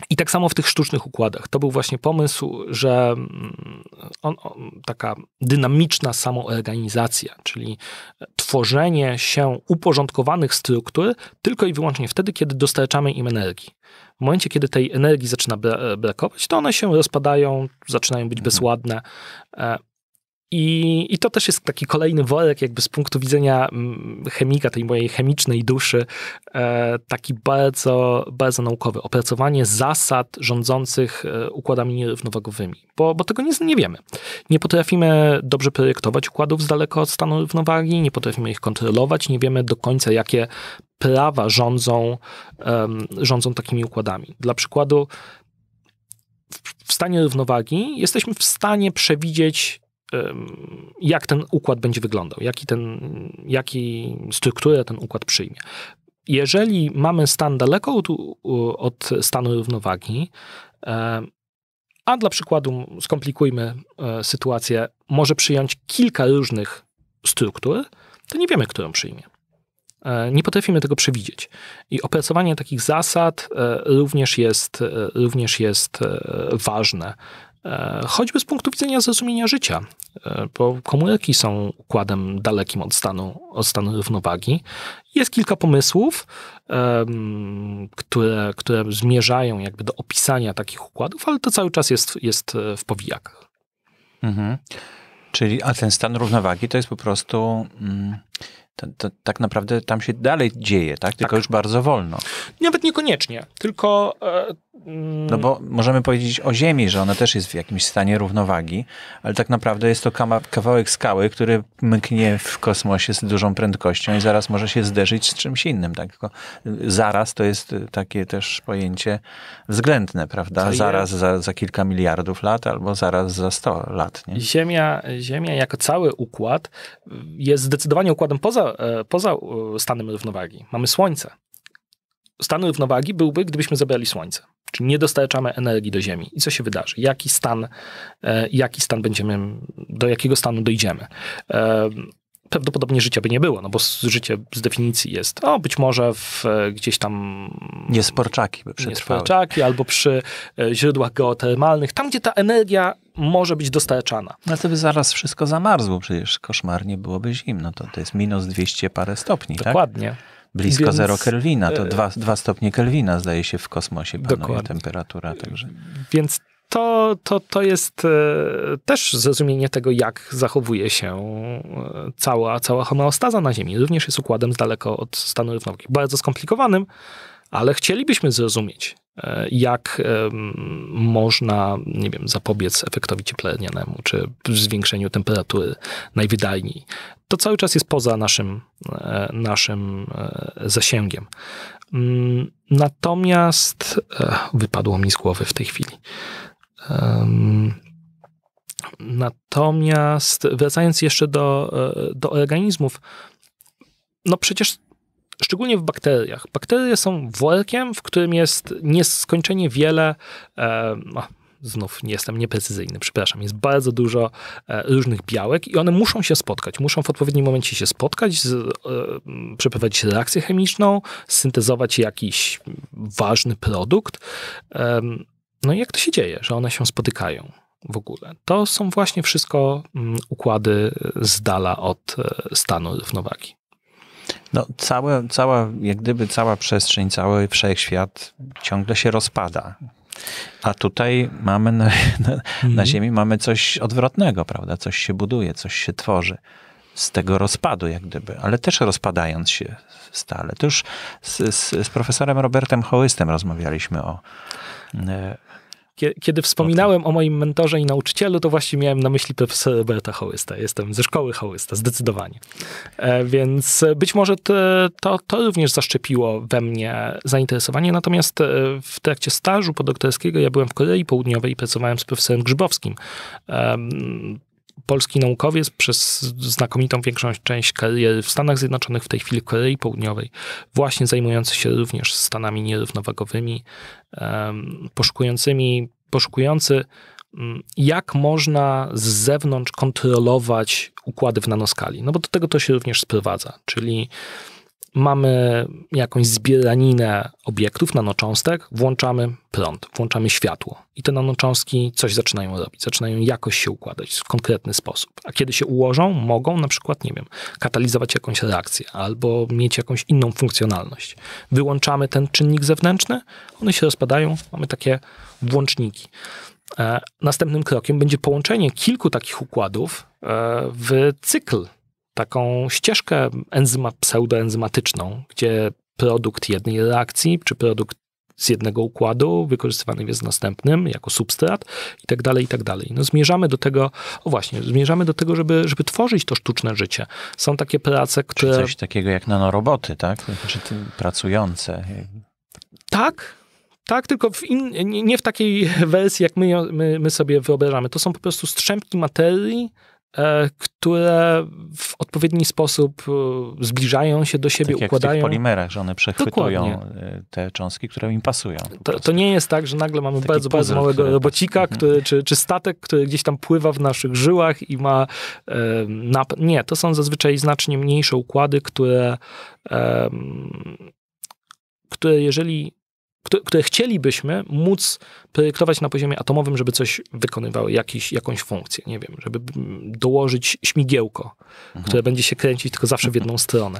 B: i tak samo w tych sztucznych układach. To był właśnie pomysł, że mm, on, on, taka dynamiczna samoorganizacja, czyli e, tworzenie się uporządkowanych struktur tylko i wyłącznie wtedy, kiedy dostarczamy im energii. W momencie, kiedy tej energii zaczyna brakować, to one się rozpadają, zaczynają być mhm. bezładne. E, i, I to też jest taki kolejny worek, jakby z punktu widzenia mm, chemika, tej mojej chemicznej duszy, e, taki bardzo, bardzo naukowy. Opracowanie zasad rządzących e, układami nierównowagowymi, bo, bo tego nie, nie wiemy. Nie potrafimy dobrze projektować układów z daleka od stanu równowagi, nie potrafimy ich kontrolować, nie wiemy do końca, jakie prawa rządzą, rządzą takimi układami. Dla przykładu, w stanie równowagi jesteśmy w stanie przewidzieć jak ten układ będzie wyglądał, jaki ten, jaki strukturę ten układ przyjmie. Jeżeli mamy stan daleko od, od stanu równowagi, a dla przykładu skomplikujmy e, sytuację, może przyjąć kilka różnych struktur, to nie wiemy, którą przyjmie. E, nie potrafimy tego przewidzieć. I opracowanie takich zasad e, również jest, również jest ważne E, choćby z punktu widzenia zrozumienia życia, e, bo komórki są układem dalekim od stanu, od stanu równowagi. Jest kilka pomysłów, które, które zmierzają jakby do opisania
A: takich układów, ale to cały czas jest, jest e, w powijakach. Mhm. Czyli, a ten stan równowagi to jest po prostu. Mm, to, to, tak naprawdę tam się dalej dzieje, tak? Tylko tak. już bardzo wolno.
B: Nawet niekoniecznie. Tylko e, no bo
A: możemy powiedzieć o Ziemi, że ona też jest w jakimś stanie równowagi, ale tak naprawdę jest to kawałek skały, który mknie w kosmosie z dużą prędkością i zaraz może się zderzyć z czymś innym. Tak? Tylko y, zaraz to jest y, takie też pojęcie względne, prawda? Zaraz za, za kilka miliardów lat albo zaraz za 100 lat.
B: Nie? Ziemia, Ziemia jako cały układ y, jest zdecydowanie układem poza, e, poza stanem równowagi. Mamy Słońce stan równowagi byłby, gdybyśmy zabrali Słońce. Czyli nie dostarczamy energii do Ziemi. I co się wydarzy? Jaki stan, e, jaki stan będziemy, do jakiego stanu dojdziemy? E, prawdopodobnie życia by nie było, no bo życie z definicji jest, o być może w, e, gdzieś tam... Niesporczaki by przetrwały. Niesporczaki albo przy
A: źródłach geotermalnych, tam gdzie ta energia może być dostarczana. No to by zaraz wszystko zamarzło, przecież koszmarnie byłoby zimno, to, to jest minus 200 parę stopni, Dokładnie. tak? Dokładnie. Blisko Więc, zero Kelwina, to e, dwa, dwa stopnie Kelwina zdaje się w kosmosie panuje dokładnie. temperatura. Także.
B: Więc to, to, to jest e, też zrozumienie tego, jak zachowuje się e, cała, cała homeostaza na Ziemi. Również jest układem z daleko od stanu równowagi. Bardzo skomplikowanym, ale chcielibyśmy zrozumieć, e, jak można, nie wiem, zapobiec efektowi cieplenianemu czy zwiększeniu temperatury najwydajniej. To cały czas jest poza naszym, e, naszym e, zasięgiem. Mm, natomiast wypadło mi z głowy w tej chwili. Natomiast wracając jeszcze do, do organizmów, no przecież szczególnie w bakteriach. Bakterie są workiem, w którym jest nieskończenie wiele, e, no, znów nie jestem nieprecyzyjny, przepraszam, jest bardzo dużo e, różnych białek i one muszą się spotkać. Muszą w odpowiednim momencie się spotkać, z, e, przeprowadzić reakcję chemiczną, syntezować jakiś ważny produkt. E, no i jak to się dzieje, że one się spotykają? w ogóle. To są właśnie wszystko mm, układy
A: e, z dala od e, stanu równowagi. No, całe, cała, jak gdyby cała przestrzeń, cały wszechświat ciągle się rozpada. A tutaj mamy na, na, mhm. na, Ziemi mamy coś odwrotnego, prawda? Coś się buduje, coś się tworzy z tego rozpadu, jak gdyby, ale też rozpadając się stale. To już z, z, z profesorem Robertem Hołystem rozmawialiśmy o, e,
B: kiedy wspominałem o moim mentorze i nauczycielu, to właśnie miałem na myśli profesora Roberta Hołysta. Jestem ze szkoły Hołysta, zdecydowanie. E, więc być może to, to również zaszczepiło we mnie zainteresowanie. Natomiast e, w trakcie stażu podoktorskiego ja byłem w Korei Południowej i pracowałem z profesorem Grzybowskim polski naukowiec przez znakomitą większą część kariery w Stanach Zjednoczonych, w tej chwili w Korei Południowej, właśnie zajmujący się również stanami nierównowagowymi, poszukującymi, poszukujący mm, jak można z zewnątrz kontrolować układy w nanoskali. No bo do tego to się również sprowadza, czyli mamy jakąś zbieraninę obiektów, nanocząstek, włączamy prąd, włączamy światło i te nanocząstki coś zaczynają robić, zaczynają jakoś się układać w konkretny sposób. A kiedy się ułożą, mogą na przykład, nie wiem, katalizować jakąś reakcję albo mieć jakąś inną funkcjonalność. Wyłączamy ten czynnik zewnętrzny, one się rozpadają, mamy takie włączniki. E, następnym krokiem będzie połączenie kilku takich układów e, w cykl taką ścieżkę enzyma, pseudoenzymatyczną, gdzie produkt jednej reakcji czy produkt z jednego układu wykorzystywany jest w następnym jako substrat i tak dalej, i tak dalej. No zmierzamy do tego, o właśnie, zmierzamy do tego, żeby,
A: żeby tworzyć to sztuczne życie. Są takie prace, które... Czy coś takiego jak nanoroboty, tak? Czy pracujące.
B: Tak, tak, tylko w in, nie w takiej wersji, jak my, my, my sobie wyobrażamy. To są po prostu strzępki materii, E, które w odpowiedni sposób e, zbliżają się do siebie, tak układają. Jak w polimerach,
A: że one przechwytują Dokładnie. E, te cząstki, które im pasują.
B: To, to, nie jest tak, że nagle mamy Taki bardzo, puzzle, bardzo małego który... robocika, tak- który, mhm. czy, czy statek, który gdzieś tam pływa w naszych żyłach i ma um, nap... Nie, to są zazwyczaj znacznie mniejsze układy, które, które jeżeli które chcielibyśmy móc projektować na poziomie atomowym, żeby coś wykonywały, jakiś, jakąś funkcję, nie wiem, żeby mm, dołożyć śmigiełko, mhm. które będzie się kręcić tylko zawsze w jedną mhm. stronę.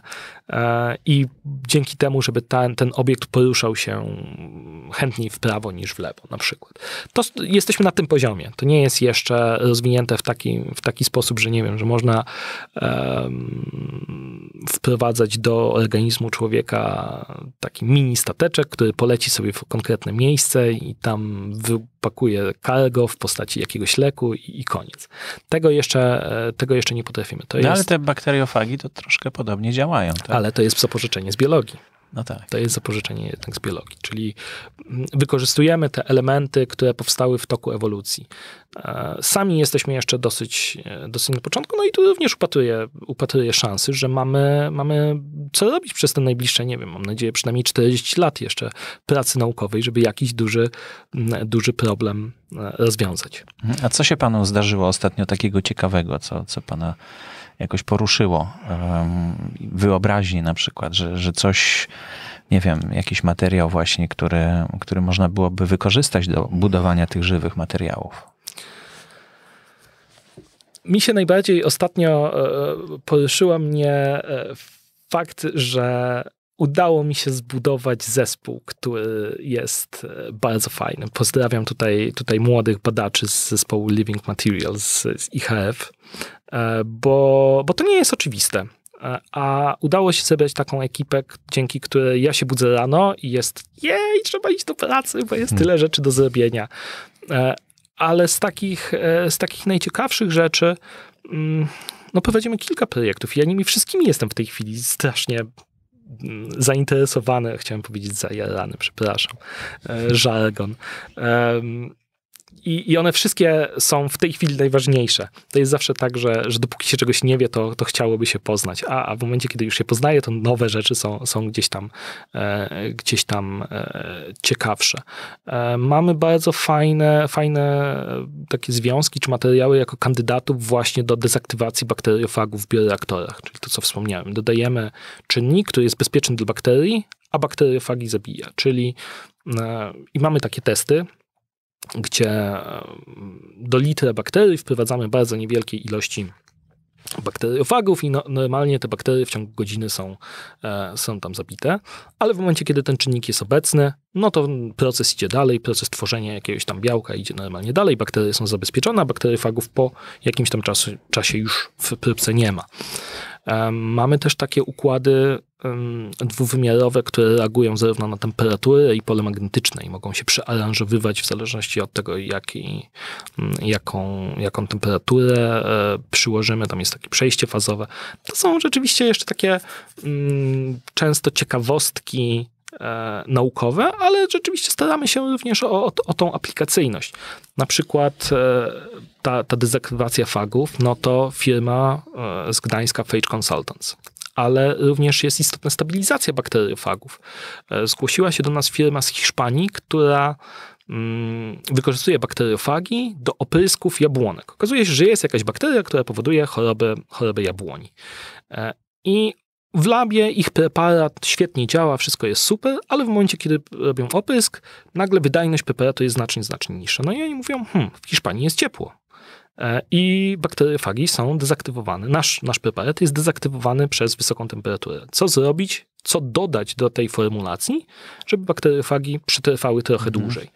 B: E, I dzięki temu, żeby ten, ten obiekt poruszał się mm, chętniej w prawo niż w lewo na przykład. To jesteśmy na tym poziomie. To nie jest jeszcze rozwinięte w taki, w taki sposób, że nie wiem, że można wprowadzać do organizmu człowieka taki mini stateczek, który poleci sobie w konkretne miejsce i tam wypakuje kalgo w postaci jakiegoś leku i, i koniec. Tego jeszcze, e, tego jeszcze nie potrafimy. To no jest, ale
A: te bakteriofagi to troszkę podobnie działają. Tak? Ale to jest zapożyczenie z biologii.
B: No tak. To jest zapożyczenie jednak z biologii, czyli mm, wykorzystujemy te elementy, które powstały w toku ewolucji. Sami jesteśmy jeszcze dosyć, e, dosyć na początku, no i tu również upatruję, upatruje szansy, że mamy, mamy co robić przez te najbliższe, nie wiem, mam nadzieję przynajmniej 40 lat jeszcze pracy naukowej, żeby jakiś duży, mm, duży problem e, rozwiązać.
A: A co się panu zdarzyło ostatnio takiego ciekawego, co, co pana jakoś poruszyło wyobraźni na przykład, że, że coś, nie wiem, jakiś materiał właśnie, który, który można byłoby wykorzystać do budowania tych żywych materiałów?
B: Mi się najbardziej ostatnio e, poruszyło mnie e, fakt, że udało mi się zbudować zespół, który jest e, bardzo fajny. Pozdrawiam tutaj, tutaj młodych badaczy z zespołu Living Materials, z IHF, e, bo, bo to nie jest oczywiste. E, a udało się zebrać taką ekipę, dzięki której ja się budzę rano i jest jej, trzeba iść do pracy, bo jest tyle rzeczy do zrobienia. Ale z takich, z takich najciekawszych rzeczy mm, no prowadzimy kilka projektów. Ja nimi wszystkimi jestem w tej chwili strasznie zainteresowany, chciałem powiedzieć zajarany, przepraszam, e, żargon i, i one wszystkie są w tej chwili najważniejsze. To jest zawsze tak, że, że dopóki się czegoś nie wie, to, to chciałoby się poznać, a, a w momencie, kiedy już się poznaje, to nowe rzeczy są, są gdzieś tam, e, gdzieś tam e, ciekawsze. E, mamy bardzo fajne, fajne e, takie związki czy materiały jako kandydatów właśnie do dezaktywacji bakteriofagów w bioreaktorach, czyli to, co wspomniałem. Dodajemy czynnik, który jest bezpieczny dla bakterii, a bakteriofagi zabija, czyli e, i mamy takie testy, gdzie e, do litra bakterii wprowadzamy bardzo niewielkie ilości bakteriofagów i no, normalnie te bakterie w ciągu godziny są, e, są tam zabite, ale w momencie, kiedy ten czynnik jest obecny, no to proces idzie dalej, proces tworzenia jakiegoś tam białka idzie normalnie dalej, bakterie są zabezpieczone, a bakteriofagów po jakimś tam czasie już w próbce nie ma. Mamy też takie układy dwuwymiarowe, które reagują zarówno na temperaturę i pole magnetyczne i mogą się przearanżowywać w zależności od tego, jaki, jaką, jaką temperaturę e, przyłożymy. Tam jest takie przejście fazowe. To są rzeczywiście jeszcze takie często ciekawostki e, naukowe, ale rzeczywiście staramy się również o, o, o tą aplikacyjność. Na przykład e, ta, ta dezaktywacja fagów, no to firma e, z Gdańska Fage Consultants. Ale również jest istotna stabilizacja bakteriofagów. E, zgłosiła się do nas firma z Hiszpanii, która mm, wykorzystuje bakteriofagi do oprysków jabłonek. Okazuje się, że jest jakaś bakteria, która powoduje chorobę, choroby jabłoni. E, I w labie ich preparat świetnie działa, wszystko jest super, ale w momencie, kiedy robią opysk, nagle wydajność preparatu jest znacznie, znacznie niższa. No i oni mówią, hmm, w Hiszpanii jest ciepło. E, I bakteriofagi są dezaktywowane. Nasz, nasz preparat jest dezaktywowany przez wysoką temperaturę. Co zrobić, co dodać do tej formulacji, żeby bakteriofagi przetrwały trochę mhm. dłużej.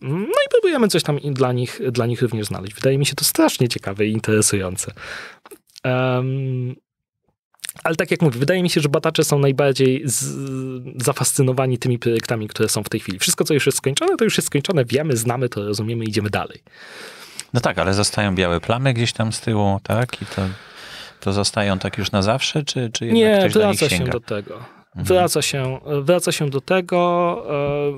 B: No i próbujemy coś tam dla nich, dla nich również znaleźć. Wydaje mi się to strasznie ciekawe i interesujące. Um, ale tak jak mówię, wydaje mi się, że badacze są najbardziej z, zafascynowani tymi projektami, które są w tej chwili. Wszystko, co już jest skończone, to już jest skończone, wiemy, znamy to,
A: rozumiemy, idziemy dalej. No tak, ale zostają białe plamy gdzieś tam z tyłu, tak? I to, to zostają tak już na zawsze, czy, czy jednak Nie, ktoś wraca się do tego.
B: Mhm. Wraca, się, wraca się do tego,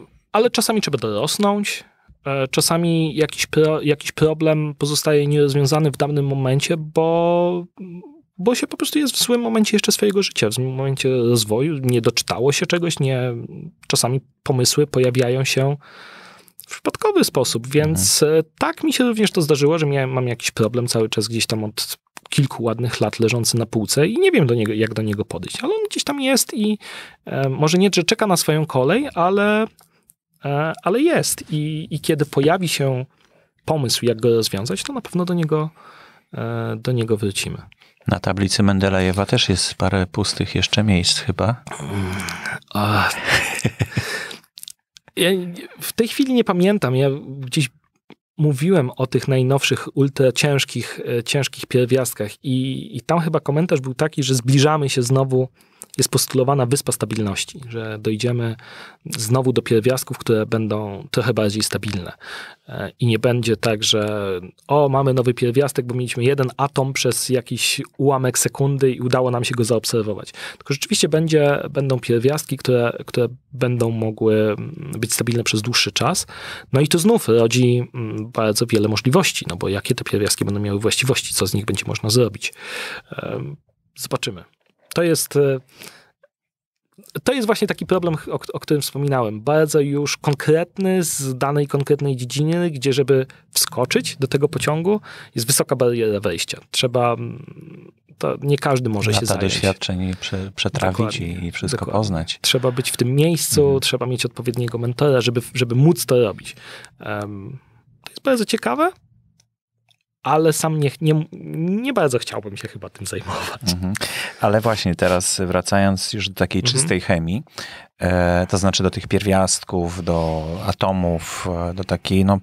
B: e, ale czasami trzeba dorosnąć. E, czasami jakiś, pro, jakiś problem pozostaje nierozwiązany w danym momencie, bo bo się po prostu jest w złym momencie jeszcze swojego życia, w złym momencie rozwoju, nie doczytało się czegoś, nie, czasami pomysły pojawiają się w przypadkowy sposób, więc mhm. E, tak mi się również to zdarzyło, że miałem, mam jakiś problem cały czas gdzieś tam od kilku ładnych lat leżący na półce i nie wiem do niego, jak do niego podejść, ale on gdzieś tam jest i e, może nie, że czeka na swoją kolej, ale, e, ale jest I, i kiedy pojawi się pomysł, jak go rozwiązać, to na pewno do niego, e, do niego wrócimy.
A: Na tablicy Mendelejewa też jest parę pustych jeszcze miejsc chyba.
B: Ja w tej chwili nie pamiętam. Ja gdzieś mówiłem o tych najnowszych ultra ciężkich, e, ciężkich pierwiastkach i, i tam chyba komentarz był taki, że zbliżamy się znowu jest postulowana wyspa stabilności, że dojdziemy znowu do pierwiastków, które będą trochę bardziej stabilne. E, I nie będzie tak, że o, mamy nowy pierwiastek, bo mieliśmy jeden atom przez jakiś ułamek sekundy i udało nam się go zaobserwować. Tylko rzeczywiście będzie, będą pierwiastki, które, które będą mogły mm, być stabilne przez dłuższy czas. No i to znów rodzi mm, bardzo wiele możliwości, no bo jakie te pierwiastki będą miały właściwości, co z nich będzie można zrobić. E, zobaczymy to jest e, to jest właśnie taki problem, o, o, którym wspominałem. Bardzo już konkretny z danej konkretnej dziedziny, gdzie żeby wskoczyć do tego pociągu, jest wysoka bariera wejścia. Trzeba, mm, to nie każdy może Lata się zająć.
A: doświadczeń prze, przetrawić i wszystko dokładnie. poznać.
B: Trzeba być w tym miejscu, mhm. trzeba mieć odpowiedniego mentora, żeby, żeby móc to robić. Um, to jest bardzo ciekawe, ale sam nie, nie, nie, bardzo chciałbym się chyba tym zajmować.
A: Mhm. Ale właśnie teraz wracając już do takiej mhm. czystej chemii, e, to znaczy do tych pierwiastków, do atomów, e, do takiej, no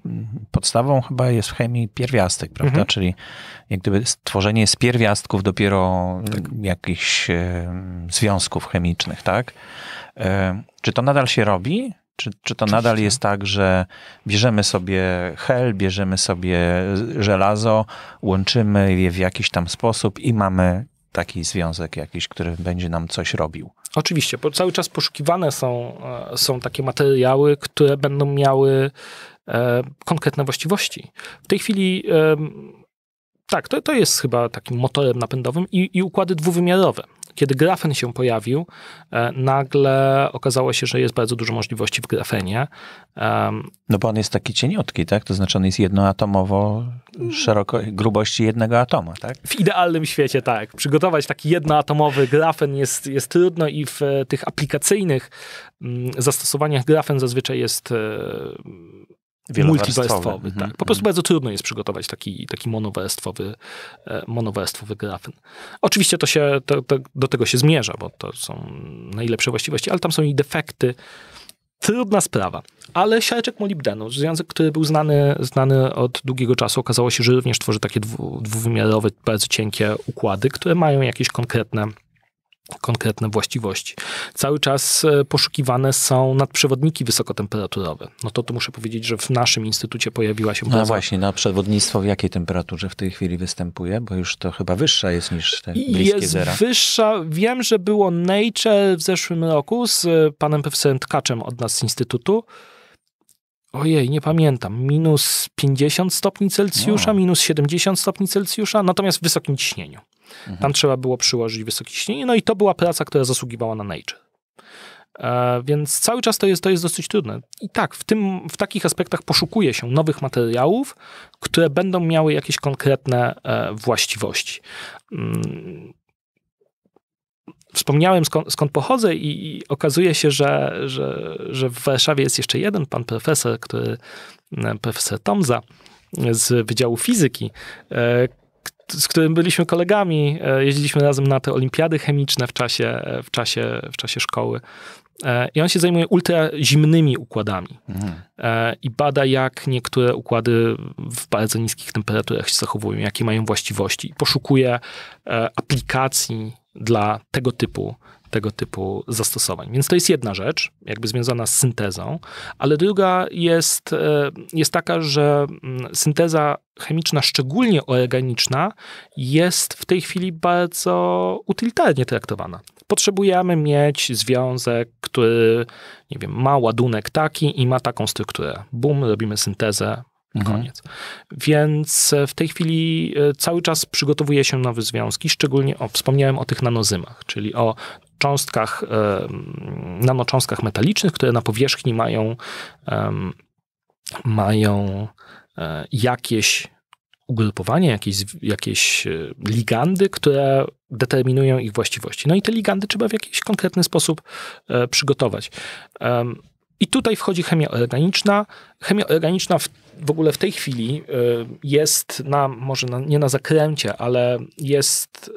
A: podstawą chyba jest w chemii pierwiastek, prawda? Mhm. Czyli jak gdyby stworzenie z pierwiastków dopiero tak. jakichś e, związków chemicznych, tak? E, czy to nadal się robi? Czy, czy to nadal jest tak, że bierzemy sobie hel, bierzemy sobie żelazo, łączymy je w jakiś tam sposób i mamy taki związek jakiś, który będzie nam coś robił?
B: Oczywiście, bo cały czas poszukiwane są, e, są takie materiały, które będą miały e, konkretne właściwości. W tej chwili. E, tak, to, to jest chyba takim motorem napędowym i, i układy dwuwymiarowe. Kiedy grafen się pojawił, e, nagle
A: okazało się, że jest bardzo dużo możliwości w grafenie. No bo on jest taki cieniutki, tak? To znaczy on jest jednoatomowo szeroko, grubości jednego atomu, tak? W idealnym świecie,
B: tak. Przygotować taki jednoatomowy grafen jest, jest trudno i w tych aplikacyjnych mm, zastosowaniach grafen zazwyczaj jest e, Multiwarstwowy, tak. Mhm, po prostu mhm. bardzo trudno jest przygotować taki, taki monowarstwowy, e, monowarstwowy grafen. Oczywiście to się, to, to, do tego się zmierza, bo to są najlepsze właściwości, ale tam są i defekty. Trudna sprawa. Ale siareczek molibdenu, związek, który był znany, znany od długiego czasu, okazało się, że również tworzy takie dwu, dwuwymiarowe, bardzo cienkie układy, które mają jakieś konkretne konkretne właściwości. Cały czas e, poszukiwane są nadprzewodniki wysokotemperaturowe. No to tu muszę powiedzieć, że w naszym instytucie pojawiła
A: się... No właśnie, na przewodnictwo w jakiej temperaturze w tej chwili występuje? Bo już to chyba wyższa jest niż te bliskie jest zera.
B: wyższa. Wiem, że było Nature w zeszłym roku z e, panem profesorem Tkaczem od nas z instytutu. Ojej, nie pamiętam. Minus 50 stopni Celsjusza, no. minus 70 stopni Celsjusza, natomiast w wysokim ciśnieniu. Mhm. Tam trzeba było przyłożyć wysokiśnienie, no i to była praca, która zasługiwała na Nature. E, więc cały czas to jest, to jest dosyć trudne. I tak, w, tym, w takich aspektach poszukuje się nowych materiałów, które będą miały jakieś konkretne e, właściwości. Mm wspomniałem skąd, skąd pochodzę i, i, okazuje się, że, że, że w Warszawie jest jeszcze jeden pan profesor, który, e, profesor Tomza z Wydziału Fizyki, e, z którym byliśmy kolegami, e, jeździliśmy razem na te olimpiady chemiczne w czasie, w czasie, w czasie szkoły. E, I on się zajmuje ultrazimnymi układami mhm. E, i bada, jak niektóre układy w bardzo niskich temperaturach się zachowują, jakie mają właściwości. Poszukuje aplikacji dla tego typu tego typu zastosowań. Więc to jest jedna rzecz, jakby związana z syntezą, ale druga jest, e, jest taka, że mm, synteza chemiczna, szczególnie organiczna, jest w tej chwili bardzo utylitarnie traktowana. Potrzebujemy mieć związek, który, nie wiem, ma ładunek taki i ma taką strukturę. Bum, robimy syntezę, Mhm. Koniec. Mhm. Więc e, w tej chwili e, cały czas przygotowuje się nowe związki, szczególnie o, wspomniałem o tych nanozymach, czyli o cząstkach, e, mm, nanocząstkach metalicznych, które na powierzchni mają, mają jakieś ugrupowanie, jakieś, jakieś ligandy, które determinują ich właściwości. No i te ligandy trzeba w jakiś konkretny sposób przygotować. I tutaj wchodzi chemia organiczna. Chemia organiczna w, w ogóle w tej chwili y, jest na, może na, nie na zakręcie, ale jest,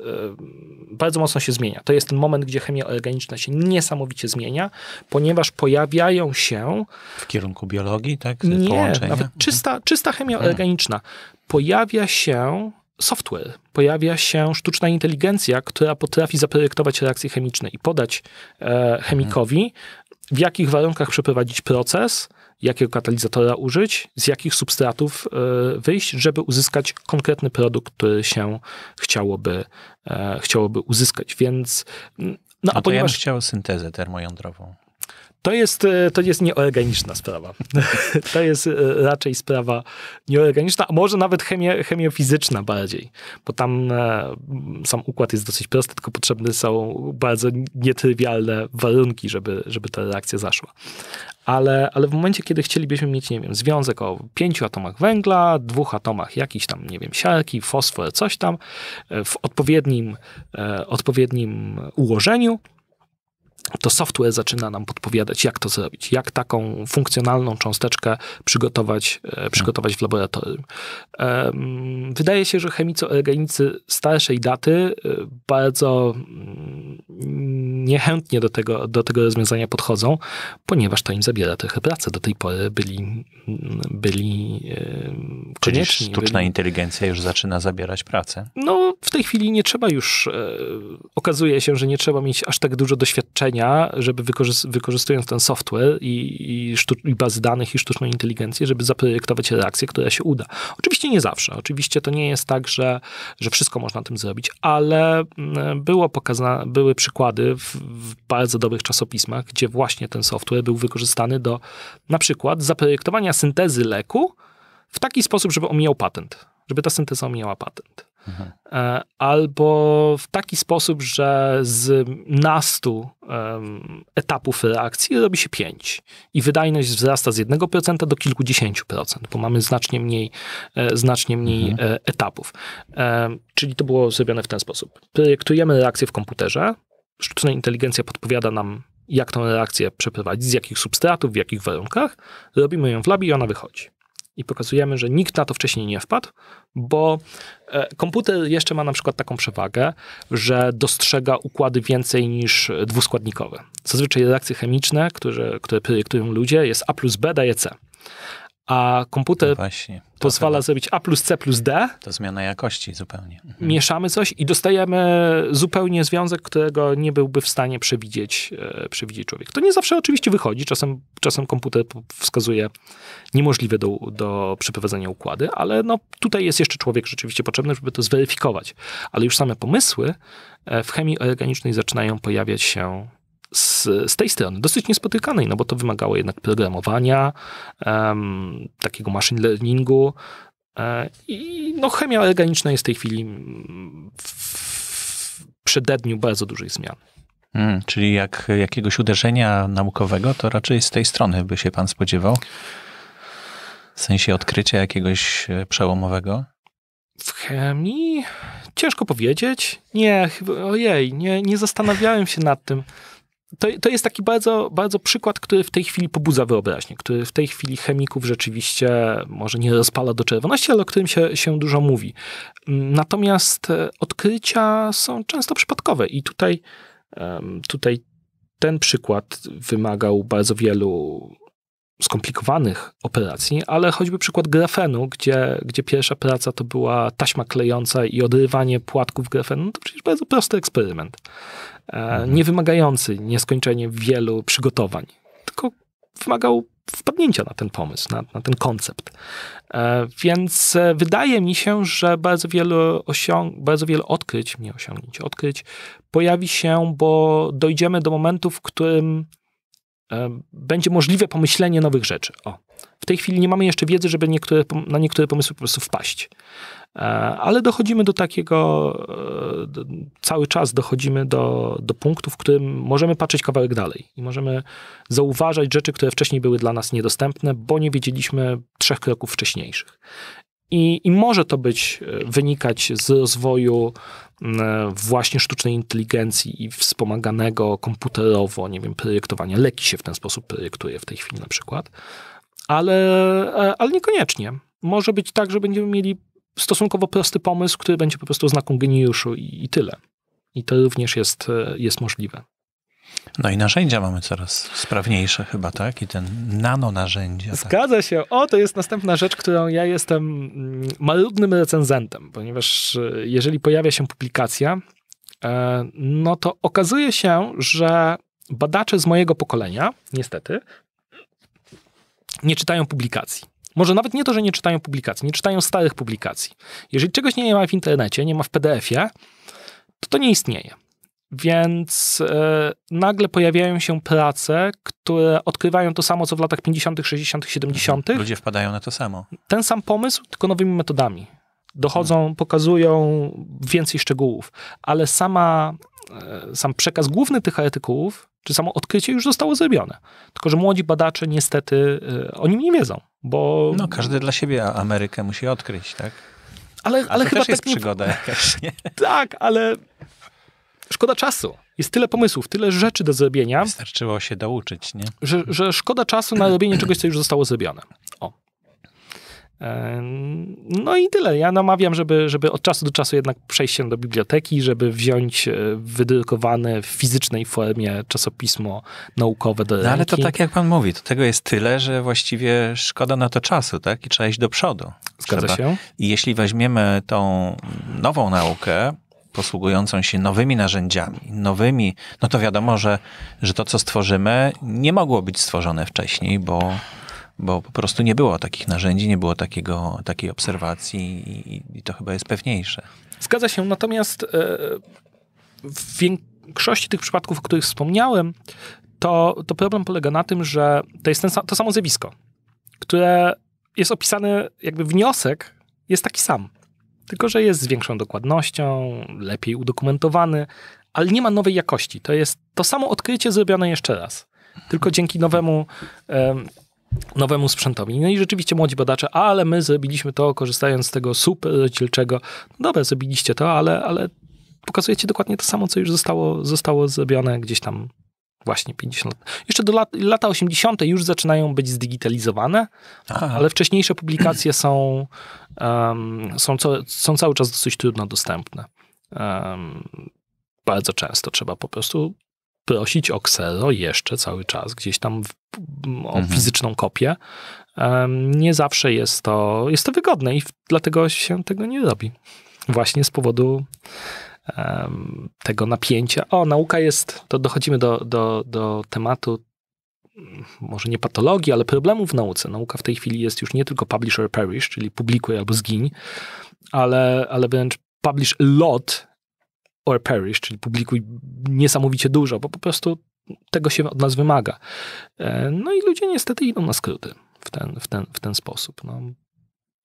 B: y, bardzo mocno się zmienia. To jest ten moment, gdzie chemia organiczna się niesamowicie zmienia, ponieważ pojawiają się... W kierunku biologii, tak? Nie, nawet czysta, mhm. czysta chemia hmm. organiczna. Pojawia się software, pojawia się sztuczna inteligencja, która potrafi zaprojektować reakcje chemiczne i podać e, chemikowi w jakich warunkach przeprowadzić proces, jakiego katalizatora użyć, z jakich substratów e, wyjść, żeby uzyskać konkretny produkt, który się chciałoby, e, chciałoby
A: uzyskać. Więc. Mm, no, a, a no ponieważ... ja bym chciał syntezę termojądrową.
B: To jest, e, to jest nieorganiczna sprawa. to jest e, raczej sprawa nieorganiczna, a może nawet chemia, chemiofizyczna bardziej, bo tam e, sam układ jest dosyć prosty, tylko potrzebne są bardzo nietrywialne warunki, żeby, żeby ta reakcja zaszła. Ale, ale w momencie, kiedy chcielibyśmy mieć, nie wiem, związek o pięciu atomach węgla, dwóch atomach jakichś tam, nie wiem, siarki, fosfor, coś tam, w odpowiednim, odpowiednim ułożeniu, to software zaczyna nam podpowiadać, jak to zrobić, jak taką funkcjonalną cząsteczkę przygotować, e, hmm. przygotować w laboratorium. Wydaje się, że chemicy organicy starszej daty e, bardzo mm, niechętnie do tego, do tego rozwiązania podchodzą, ponieważ to im zabiera trochę pracy. Do tej pory byli, byli
A: Czyli konieczni. sztuczna byli... inteligencja już zaczyna zabierać pracę.
B: No w tej chwili nie trzeba już, e, okazuje się, że nie trzeba mieć aż tak dużo doświadczenia, żeby wykorzystując ten software i, i, i bazy danych i sztuczną inteligencję, żeby zaprojektować reakcję, która się uda. Oczywiście nie zawsze. Oczywiście to nie jest tak, że, że wszystko można tym zrobić, ale mm, było były przykłady w, w bardzo dobrych czasopismach, gdzie właśnie ten software był wykorzystany do na przykład zaprojektowania syntezy leku w taki sposób, żeby omijał patent żeby ta synteza omijała patent. Mhm. Albo w taki sposób, że z nastu um, etapów reakcji robi się pięć i wydajność wzrasta z 1% do kilkudziesięciu procent, bo mamy znacznie mniej, e, znacznie mniej mhm. E, etapów. czyli to było zrobione w ten sposób. Projektujemy reakcję w komputerze, sztuczna inteligencja podpowiada nam, jak tą reakcję przeprowadzić, z jakich substratów, w jakich warunkach. Robimy ją w labie i ona wychodzi i pokazujemy, że nikt na to wcześniej nie wpadł, bo e, komputer jeszcze ma na przykład taką przewagę, że dostrzega układy więcej niż dwuskładnikowe. Zazwyczaj reakcje chemiczne, które, które projektują ludzie, jest A plus B daje C a komputer no Właśnie,
A: pozwala zrobić A plus C plus D. To zmiana jakości zupełnie. Mhm.
B: Mieszamy coś i dostajemy zupełnie związek, którego nie byłby w stanie przewidzieć, e, przewidzieć człowiek. To nie zawsze oczywiście wychodzi. Czasem, czasem komputer wskazuje niemożliwe do, do przeprowadzenia układy, ale no, tutaj jest jeszcze człowiek rzeczywiście potrzebny, żeby to zweryfikować. Ale już same pomysły e, w chemii organicznej zaczynają pojawiać się z, z tej strony dosyć niespotykanej, no bo to wymagało jednak programowania, um, takiego machine learningu. E, I no, chemia organiczna jest w tej chwili w, przededniu bardzo dużej zmiany.
A: Mm, czyli jak jakiegoś uderzenia naukowego, to raczej z tej strony by się pan spodziewał? W sensie odkrycia jakiegoś e, przełomowego? W chemii? Ciężko powiedzieć.
B: Nie, ojej, nie, nie zastanawiałem się nad tym to, to jest taki bardzo, bardzo przykład, który w tej chwili pobudza wyobraźnię, który w tej chwili chemików rzeczywiście może nie rozpala do czerwoności, ale o którym się, się dużo mówi. Natomiast e, odkrycia są często przypadkowe i tutaj, tutaj ten przykład wymagał bardzo wielu skomplikowanych operacji, ale choćby przykład grafenu, gdzie, gdzie pierwsza praca to była taśma klejąca i odrywanie płatków grafenu, no to przecież bardzo prosty eksperyment. E, mhm. nie wymagający nieskończenie wielu przygotowań, tylko wymagał wpadnięcia na ten pomysł, na, na ten koncept. E, więc e, wydaje mi się, że bardzo wiele, osiąg- bardzo wiele odkryć, nie osiągnięć, odkryć pojawi się, bo dojdziemy do momentu, w którym będzie możliwe pomyślenie nowych rzeczy. O. W tej chwili nie mamy jeszcze wiedzy, żeby niektóre, na niektóre pomysły po prostu wpaść. E, ale dochodzimy do takiego, e, cały czas dochodzimy do, do punktu, w którym możemy patrzeć kawałek dalej i możemy zauważać rzeczy, które wcześniej były dla nas niedostępne, bo nie wiedzieliśmy trzech kroków wcześniejszych. I, I, może to być, e, wynikać z rozwoju właśnie sztucznej inteligencji i wspomaganego komputerowo, nie wiem, projektowania. Leki się w ten sposób projektuje w tej chwili na przykład, ale, ale niekoniecznie. Może być tak, że będziemy mieli stosunkowo prosty pomysł, który będzie po prostu znaką geniuszu i, i tyle. I to również jest, e, jest
A: możliwe. No i narzędzia mamy coraz sprawniejsze chyba, tak? I ten nano narzędzia. Tak?
B: Zgadza się. O, to jest następna rzecz, którą ja jestem mm, malutnym recenzentem, ponieważ e, jeżeli pojawia się publikacja, e, no to okazuje się, że badacze z mojego pokolenia, niestety, nie czytają publikacji. Może nawet nie to, że nie czytają publikacji, nie czytają starych publikacji. Jeżeli czegoś nie ma w internecie, nie ma w PDF-ie, to to nie istnieje. Więc e, nagle pojawiają się prace, które odkrywają to samo, co w latach 50., 60., 70. Ludzie wpadają na to samo. Ten sam pomysł, tylko nowymi metodami. Dochodzą, hmm. pokazują więcej szczegółów, ale sama, e, sam przekaz główny tych artykułów, czy samo odkrycie już zostało zrobione.
A: Tylko, że młodzi badacze niestety e, o nim nie wiedzą. Bo... No każdy dla siebie Amerykę musi odkryć, tak?
B: Ale, ale chyba też jest tak przygoda nie... jakaś, nie? Tak, ale szkoda czasu. Jest tyle pomysłów, tyle rzeczy do zrobienia. Wystarczyło się douczyć, nie? Że, że szkoda czasu na robienie czegoś, co już zostało zrobione. No i tyle. Ja namawiam, żeby, żeby od czasu do czasu jednak przejść się do biblioteki, żeby wziąć e, wydrukowane w fizycznej formie czasopismo naukowe do ręki. No ale to tak
A: jak pan mówi, to tego jest tyle, że właściwie szkoda na to czasu, tak? I trzeba iść do przodu. Zgadza trzeba. się. I jeśli weźmiemy tą nową naukę, posługującą się nowymi narzędziami, nowymi, no to wiadomo, że, że to, co stworzymy, nie mogło być stworzone wcześniej, bo bo po prostu nie było takich narzędzi, nie było takiego, takiej obserwacji i, i to chyba jest pewniejsze.
B: Zgadza się, natomiast e, w większości tych przypadków, o których wspomniałem, to, to problem polega na tym, że to jest ten, to samo zjawisko, które jest opisane, jakby wniosek jest taki sam, tylko że jest z większą dokładnością, lepiej udokumentowany, ale nie ma nowej jakości. To jest to samo odkrycie zrobione jeszcze raz, tylko dzięki nowemu nowemu sprzętowi. No i rzeczywiście młodzi badacze, ale my zrobiliśmy to korzystając z tego super dzielczego. No dobra, zrobiliście to, ale, ale pokazujecie dokładnie to samo, co już zostało, zostało zrobione gdzieś tam właśnie 50 lat. Jeszcze do lat, lata 80. już zaczynają być zdigitalizowane, Aha. ale wcześniejsze publikacje są, um, są, co, są cały czas dosyć trudno dostępne. Um, bardzo często trzeba po prostu prosić o ksero jeszcze cały czas, gdzieś tam w, o mhm. fizyczną kopię. Nie zawsze jest to, jest to wygodne i dlatego się tego nie robi. Właśnie z powodu tego napięcia. O, nauka jest, to dochodzimy do, do, do tematu mm, może nie patologii, ale problemów w nauce. Nauka w tej chwili jest już nie tylko publish or perish, czyli publikuj albo zgiń, ale, ale wręcz publish a lot or perish, czyli publikuj niesamowicie dużo, bo po prostu tego się od nas wymaga. E, no i ludzie niestety idą na skróty w ten, w ten, w ten sposób. No,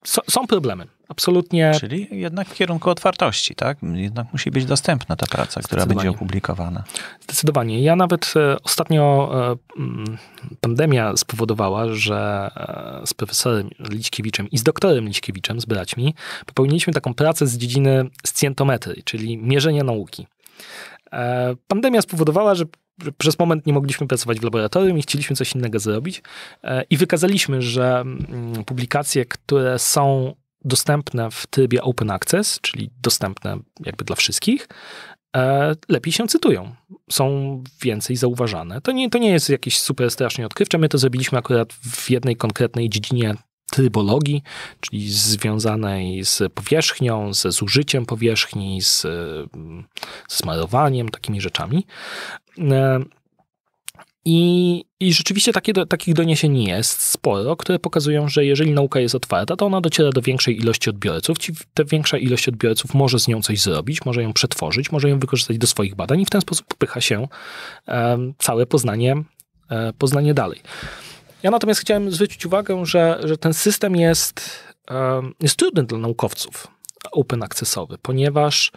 B: So, są problemy. Absolutnie.
A: Czyli jednak w kierunku otwartości, tak? Jednak musi być dostępna ta praca, która będzie opublikowana.
B: Zdecydowanie. Ja nawet e, ostatnio e, pandemia spowodowała, że e, z profesorem Liczkiewiczem i z doktorem Liczkiewiczem, z braćmi, popełniliśmy taką pracę z dziedziny scjentometrii, czyli mierzenia nauki. E, pandemia spowodowała, że przez moment nie mogliśmy pracować w laboratorium i chcieliśmy coś innego zrobić. E, I wykazaliśmy, że mm, publikacje, które są dostępne w trybie open access, czyli dostępne jakby dla wszystkich, e, lepiej się cytują. Są więcej zauważane. To nie, to nie jest jakieś super strasznie odkrywcze. My to zrobiliśmy akurat w jednej konkretnej dziedzinie trybologii, czyli związanej z powierzchnią, ze zużyciem powierzchni, z, z takimi rzeczami. E, I, I, rzeczywiście takie, do, takich doniesień jest sporo, które pokazują, że jeżeli nauka jest otwarta, to ona dociera do większej ilości odbiorców. Ci, ta większa ilość odbiorców może z nią coś zrobić, może ją przetworzyć, może ją wykorzystać do swoich badań i w ten sposób popycha się e, całe poznanie, e, poznanie dalej. Ja natomiast chciałem zwrócić uwagę, że, że ten system jest, jest trudny dla naukowców open accessowy, ponieważ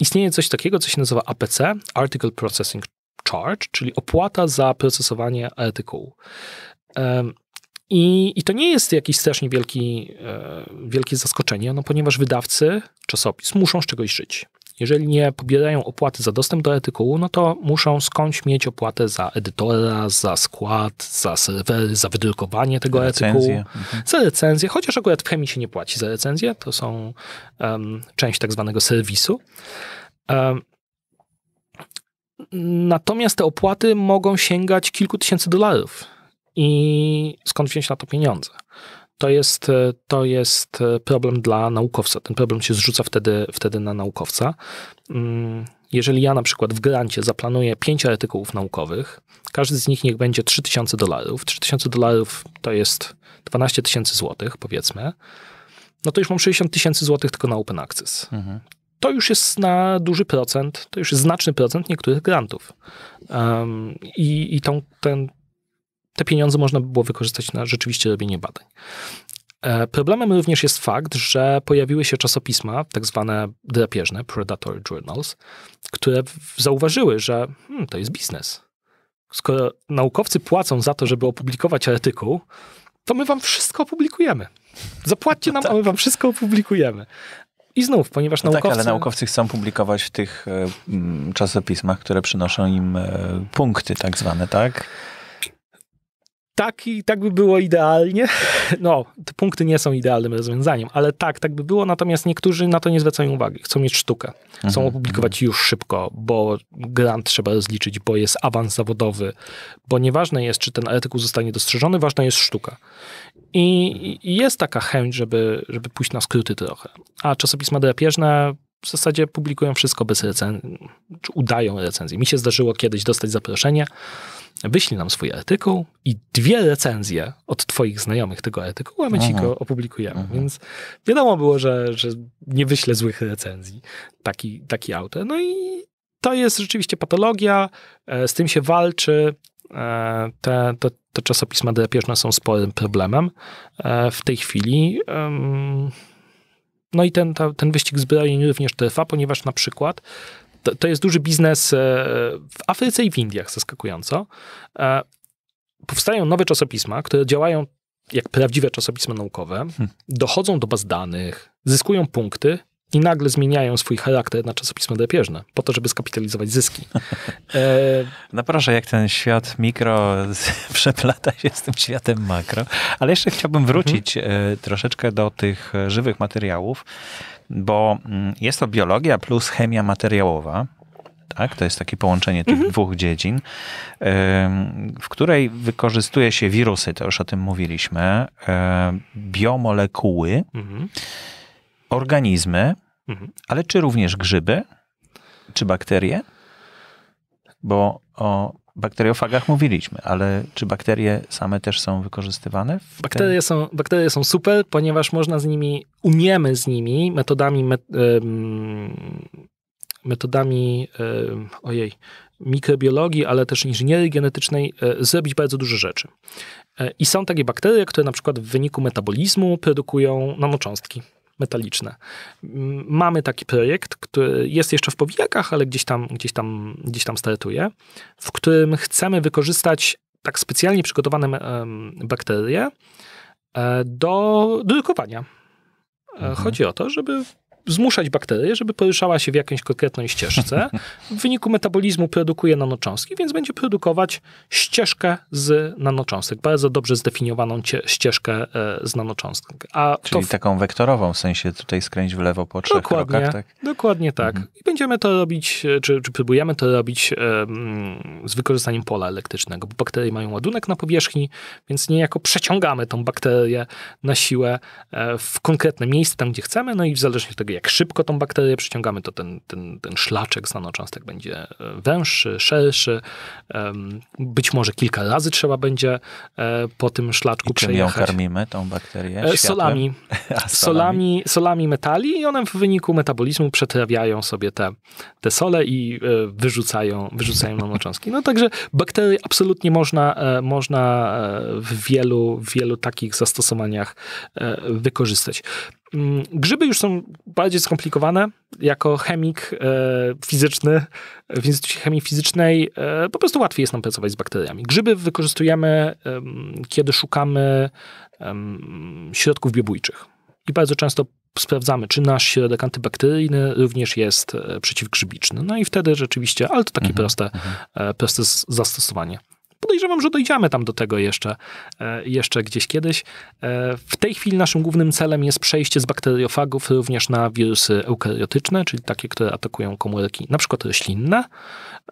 B: istnieje coś takiego, co się nazywa APC, Article Processing Charge, czyli opłata za procesowanie artykułu. I, I, to nie jest jakieś strasznie wielki, e, wielkie zaskoczenie, no ponieważ wydawcy czasopis muszą z czegoś żyć. Jeżeli nie pobierają opłaty za dostęp do artykułu, no to muszą skądś mieć opłatę za edytora, za skład, za serwery, za wydrukowanie tego za artykułu, mhm. za recenzję, chociaż akurat chemii się nie płaci za recenzję, to są um, część tak zwanego serwisu. Um, natomiast te opłaty mogą sięgać kilku tysięcy dolarów. I skąd wziąć na to pieniądze? to jest, e, to jest e, problem dla naukowca. Ten problem się zrzuca wtedy, wtedy na naukowca. Mm, jeżeli ja na przykład w grancie zaplanuję pięć artykułów naukowych, każdy z nich niech będzie 3000 dolarów. 3000 dolarów to jest 12 tysięcy złotych, powiedzmy. No to już mam 60 tysięcy złotych tylko na Open Access. Mhm to już jest na duży procent, to już jest znaczny procent niektórych grantów. Um, I i tą, ten, te pieniądze można by było wykorzystać na rzeczywiście robienie badań. E, problemem również jest fakt, że pojawiły się czasopisma, tak zwane drapieżne, (predatory Journals, które zauważyły, że hmm, to jest biznes. Skoro naukowcy płacą za to, żeby opublikować artykuł, to my wam wszystko opublikujemy. Zapłaćcie no nam, a tak. my wam wszystko opublikujemy. I znów, ponieważ no naukowcy... Tak, ale
A: naukowcy chcą publikować w tych e, czasopismach, które przynoszą im e, punkty tak zwane, tak?
B: tak i tak by było idealnie.
A: No, te punkty nie są idealnym
B: rozwiązaniem, ale tak, tak by było, natomiast niektórzy na to nie zwracają uwagi. Chcą mieć sztukę. Chcą mhm. opublikować już szybko, bo grant trzeba rozliczyć, bo jest awans zawodowy, bo nieważne jest, czy ten artykuł zostanie dostrzeżony, ważna jest sztuka. I jest taka chęć, żeby, żeby pójść na skróty trochę. A czasopisma drapieżne w zasadzie publikują wszystko bez recenzji, czy udają recenzję. Mi się zdarzyło kiedyś dostać zaproszenie wyślij nam swój artykuł i dwie recenzje od twoich znajomych tego artykułu, a my ci go opublikujemy. Aha. Więc wiadomo było, że, że nie wyślę złych recenzji taki, taki autor. No i to jest rzeczywiście patologia, e, z tym się walczy. E, te, te, te czasopisma drapieżne są sporym problemem e, w tej chwili. No i ten, ta, ten wyścig zbrojeń również trwa, ponieważ na przykład to, to jest duży biznes e, w Afryce i w Indiach, zaskakująco. E, powstają nowe czasopisma, które działają jak prawdziwe czasopisma naukowe, hmm. dochodzą do baz danych, zyskują punkty i nagle zmieniają swój charakter na czasopisma drapieżne, po
A: to, żeby skapitalizować zyski. E... No proszę, jak ten świat mikro przeplata się z tym światem makro. Ale jeszcze chciałbym mhm. wrócić mhm. troszeczkę do tych żywych materiałów bo mm, jest to biologia plus chemia materiałowa. Tak? To jest takie połączenie tych mhm. dwóch dziedzin, w której wykorzystuje się wirusy, to już o tym mówiliśmy, e, biomolekuły, mhm. organizmy, mhm. ale czy również grzyby, czy bakterie? Bo o bakteriofagach mówiliśmy, ale czy bakterie same też są wykorzystywane? Bakterie,
B: ten... są, bakterie są super, ponieważ można z nimi, umiemy z nimi metodami, metodami ojej, mikrobiologii, ale też inżynierii genetycznej e, zrobić bardzo dużo rzeczy. E, I są takie bakterie, które na przykład w wyniku metabolizmu produkują nanocząstki metaliczne. Mamy taki projekt, który jest jeszcze w powijakach, ale gdzieś tam, gdzieś tam, gdzieś tam startuje, w którym chcemy wykorzystać tak specjalnie przygotowane bakterie e, do drukowania. E, mhm. Chodzi o to, żeby zmuszać bakterię, żeby poruszała się w jakąś konkretnej ścieżce. W wyniku metabolizmu produkuje nanocząstki, więc będzie produkować ścieżkę z nanocząstek, bardzo dobrze zdefiniowaną ścieżkę e, z nanocząstek.
A: A Czyli w... taką wektorową, w sensie tutaj skręć w lewo po trzech dokładnie, krokach, tak?
B: Dokładnie tak. Mhm. I będziemy to robić, e, czy, czy próbujemy to robić um, z wykorzystaniem pola elektrycznego, bo bakterie mają ładunek na powierzchni, więc niejako przeciągamy tą bakterię na siłę w konkretne miejsce, tam gdzie chcemy, no i w zależności od tego, jak szybko tą bakterię przyciągamy, to ten, ten, ten szlaczek z nanocząstek będzie e, węższy, szerszy. Być może kilka razy trzeba będzie e, po tym szlaczku I czym przejechać. czym ją
A: karmimy, tą bakterię? E, solami. solami.
B: solami. metali i one w wyniku metabolizmu przetrawiają sobie te, te sole i wyrzucają, wyrzucają nanocząstki. No także bakterie absolutnie można, można w wielu, w wielu takich zastosowaniach wykorzystać. Mm, grzyby już są bardziej skomplikowane. Jako chemik e, fizyczny e, w Instytucie Chemii Fizycznej e, po prostu łatwiej jest nam pracować z bakteriami. Grzyby wykorzystujemy, e, kiedy szukamy środków biobójczych. I bardzo często sprawdzamy, czy nasz środek antybakteryjny również jest e, przeciwgrzybiczny. No i wtedy rzeczywiście, ale to takie mhm, proste, mhm. E, proste zastosowanie podejrzewam, że dojdziemy tam do tego jeszcze, e, jeszcze gdzieś kiedyś. E, w tej chwili naszym głównym celem jest przejście z bakteriofagów również na wirusy eukariotyczne, czyli takie, które atakują komórki na przykład roślinne,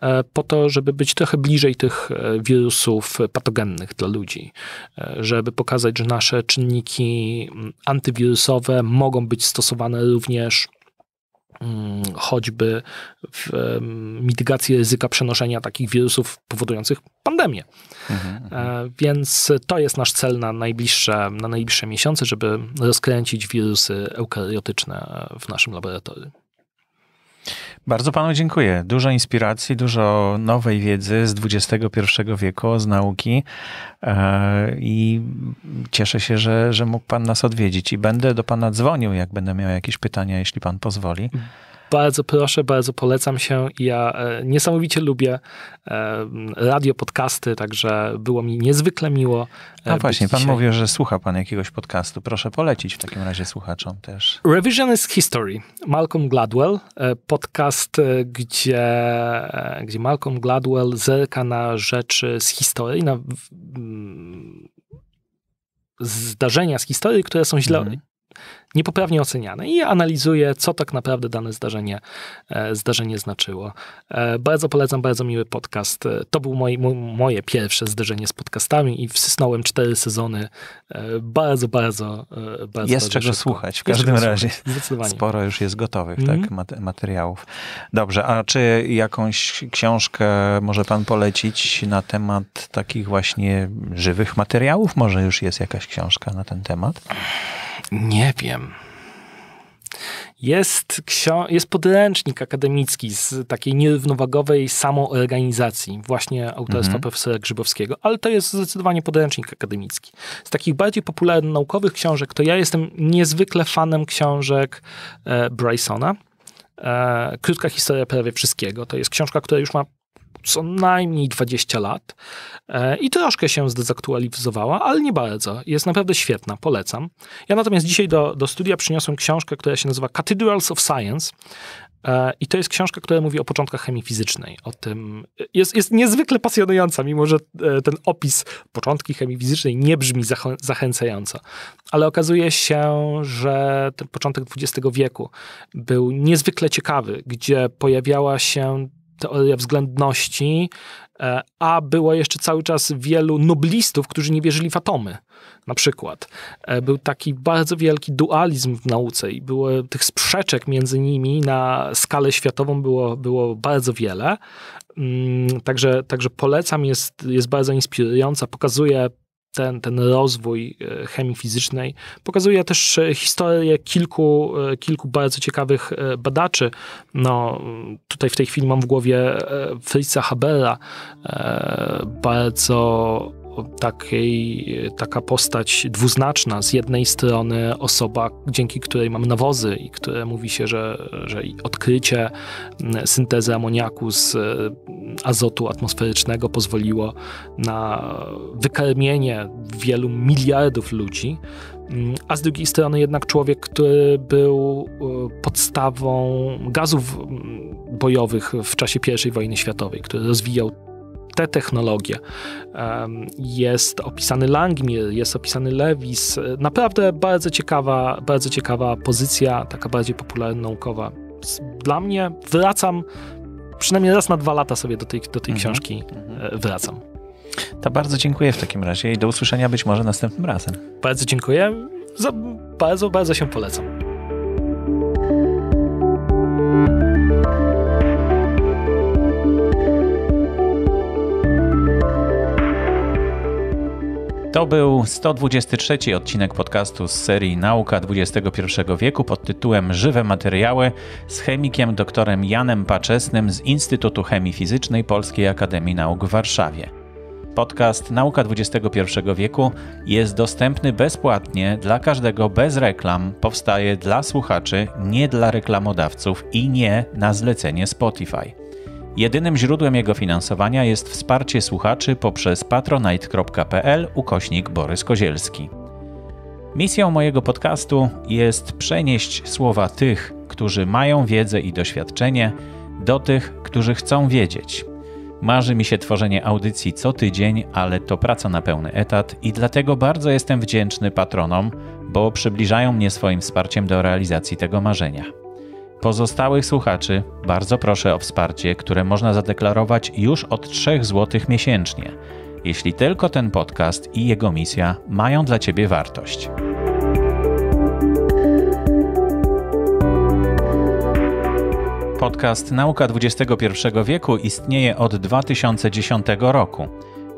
B: e, po to, żeby być trochę bliżej tych wirusów patogennych dla ludzi, żeby pokazać, że nasze czynniki mm, antywirusowe mogą być stosowane również Mm, choćby w mitygację ryzyka przenoszenia takich wirusów powodujących pandemię. Mhm, mhm. E, Więc to jest nasz cel na najbliższe, na najbliższe miesiące, żeby rozkręcić wirusy eukaryotyczne w naszym laboratorium.
A: Bardzo panu dziękuję. Dużo inspiracji, dużo nowej wiedzy z XXI wieku, z nauki e, i cieszę się, że, że mógł pan nas odwiedzić i będę do pana dzwonił, jak będę miał jakieś pytania, jeśli pan pozwoli.
B: Bardzo proszę, bardzo polecam się. Ja e, niesamowicie lubię e, radio, podcasty, także było mi
A: niezwykle miło. E, no właśnie, pan dzisiaj... że słucha pan jakiegoś podcastu. Proszę polecić w takim razie słuchaczom też.
B: Revisionist History. Malcolm Gladwell. Podcast, gdzie, gdzie Malcolm Gladwell zerka na rzeczy z historii, na mm, zdarzenia z historii, które są źle, mhm niepoprawnie oceniane i analizuje, co tak naprawdę dane zdarzenie, e, zdarzenie znaczyło. E, bardzo polecam, bardzo miły podcast. E, to był moi, moje pierwsze zderzenie z podcastami i wsysnąłem cztery sezony bardzo, bardzo, bardzo Jest bardzo czego szybko. słuchać w każdym razie. Zdecydowanie.
A: Sporo już jest gotowych mm -hmm. tak, mhm. materiałów. Dobrze, a czy jakąś książkę może pan polecić na temat takich właśnie żywych materiałów? Może już jest jakaś książka na ten temat? Nie wiem.
B: Jest, ksio- jest podręcznik akademicki z takiej nierównowagowej samoorganizacji, właśnie autorstwa mhm. profesora Grzybowskiego, ale to jest zdecydowanie podręcznik akademicki. Z takich bardziej popularnych naukowych książek, to ja jestem niezwykle fanem książek e, Brysona. E, Krótka historia prawie wszystkiego. To jest książka, która już ma co najmniej 20 lat e, i troszkę się zdezaktualizowała, ale nie bardzo. Jest naprawdę świetna, polecam. Ja natomiast dzisiaj do, do studia przyniosłem książkę, która się nazywa Cathedrals of Science. E, I to jest książka, która mówi o początkach chemii fizycznej. O tym e, jest, jest niezwykle pasjonująca, mimo że ten opis początki chemii fizycznej nie brzmi zachęcająco. Ale okazuje się, że ten początek XX wieku był niezwykle ciekawy, gdzie pojawiała się teoria względności, e, a było jeszcze cały czas wielu noblistów, którzy nie wierzyli w atomy. Na przykład e, był taki bardzo wielki dualizm w nauce i było tych sprzeczek między nimi na skalę światową było, było bardzo wiele. Mm, także, także polecam, jest, jest bardzo inspirująca, pokazuje ten, ten rozwój e, chemii fizycznej. Pokazuje też e, historię kilku, e, kilku bardzo ciekawych badaczy. No, tutaj w tej chwili mam w głowie Fritza Habera, bardzo takiej, taka postać dwuznaczna. Z jednej strony osoba, dzięki której mam nawozy i które mówi się, że, że odkrycie mm, syntezy amoniaku z mm, azotu atmosferycznego pozwoliło na wykarmienie wielu miliardów ludzi, mm, a z drugiej strony jednak człowiek, który był y, podstawą gazów bojowych w czasie I wojny światowej, który rozwijał te technologie. Jest opisany Langmuir jest opisany Lewis. Naprawdę bardzo ciekawa, bardzo ciekawa pozycja, taka bardziej popularna naukowa Dla mnie wracam,
A: przynajmniej raz na dwa lata sobie do tej, do tej mhm. książki e, mhm. wracam. To bardzo dziękuję w takim razie i do usłyszenia być może następnym razem. Bardzo dziękuję. Za, bardzo, bardzo się polecam. To był 123 odcinek podcastu z serii Nauka XXI wieku pod tytułem Żywe materiały z chemikiem doktorem Janem Paczesnym z Instytutu Chemii Fizycznej Polskiej Akademii Nauk w Warszawie. Podcast Nauka XXI wieku jest dostępny bezpłatnie dla każdego bez reklam, powstaje dla słuchaczy, nie dla reklamodawców i nie na zlecenie Spotify. Jedynym źródłem jego finansowania jest wsparcie słuchaczy poprzez patronite.pl ukośnik Borys Kozielski. Misją mojego podcastu jest przenieść słowa tych, którzy mają wiedzę i doświadczenie, do tych, którzy chcą wiedzieć. Marzy mi się tworzenie audycji co tydzień, ale to praca na pełny etat i dlatego bardzo jestem wdzięczny patronom, bo przybliżają mnie swoim wsparciem do realizacji tego marzenia. Pozostałych słuchaczy bardzo proszę o wsparcie, które można zadeklarować już od 3 zł miesięcznie, jeśli tylko ten podcast i jego misja mają dla Ciebie wartość. Podcast Nauka XXI wieku istnieje od 2010 roku.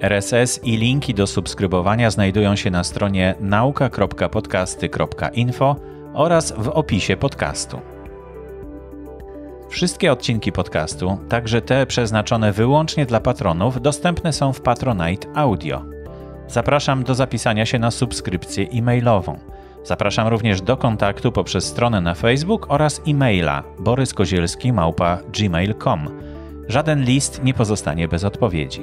A: RSS i linki do subskrybowania znajdują się na stronie nauka.podcasty.info oraz w opisie podcastu. Wszystkie odcinki podcastu, także te przeznaczone wyłącznie dla patronów, dostępne są w Patronite Audio. Zapraszam do zapisania się na subskrypcję e-mailową. Zapraszam również do kontaktu poprzez stronę na Facebook oraz e-maila boryskozielski@gmail.com. Żaden list nie pozostanie bez odpowiedzi.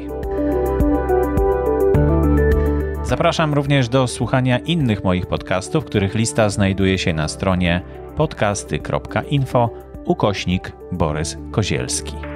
A: Zapraszam również do słuchania innych moich podcastów, których lista znajduje się na stronie podcasty.info ukośnik Borys Kozielski.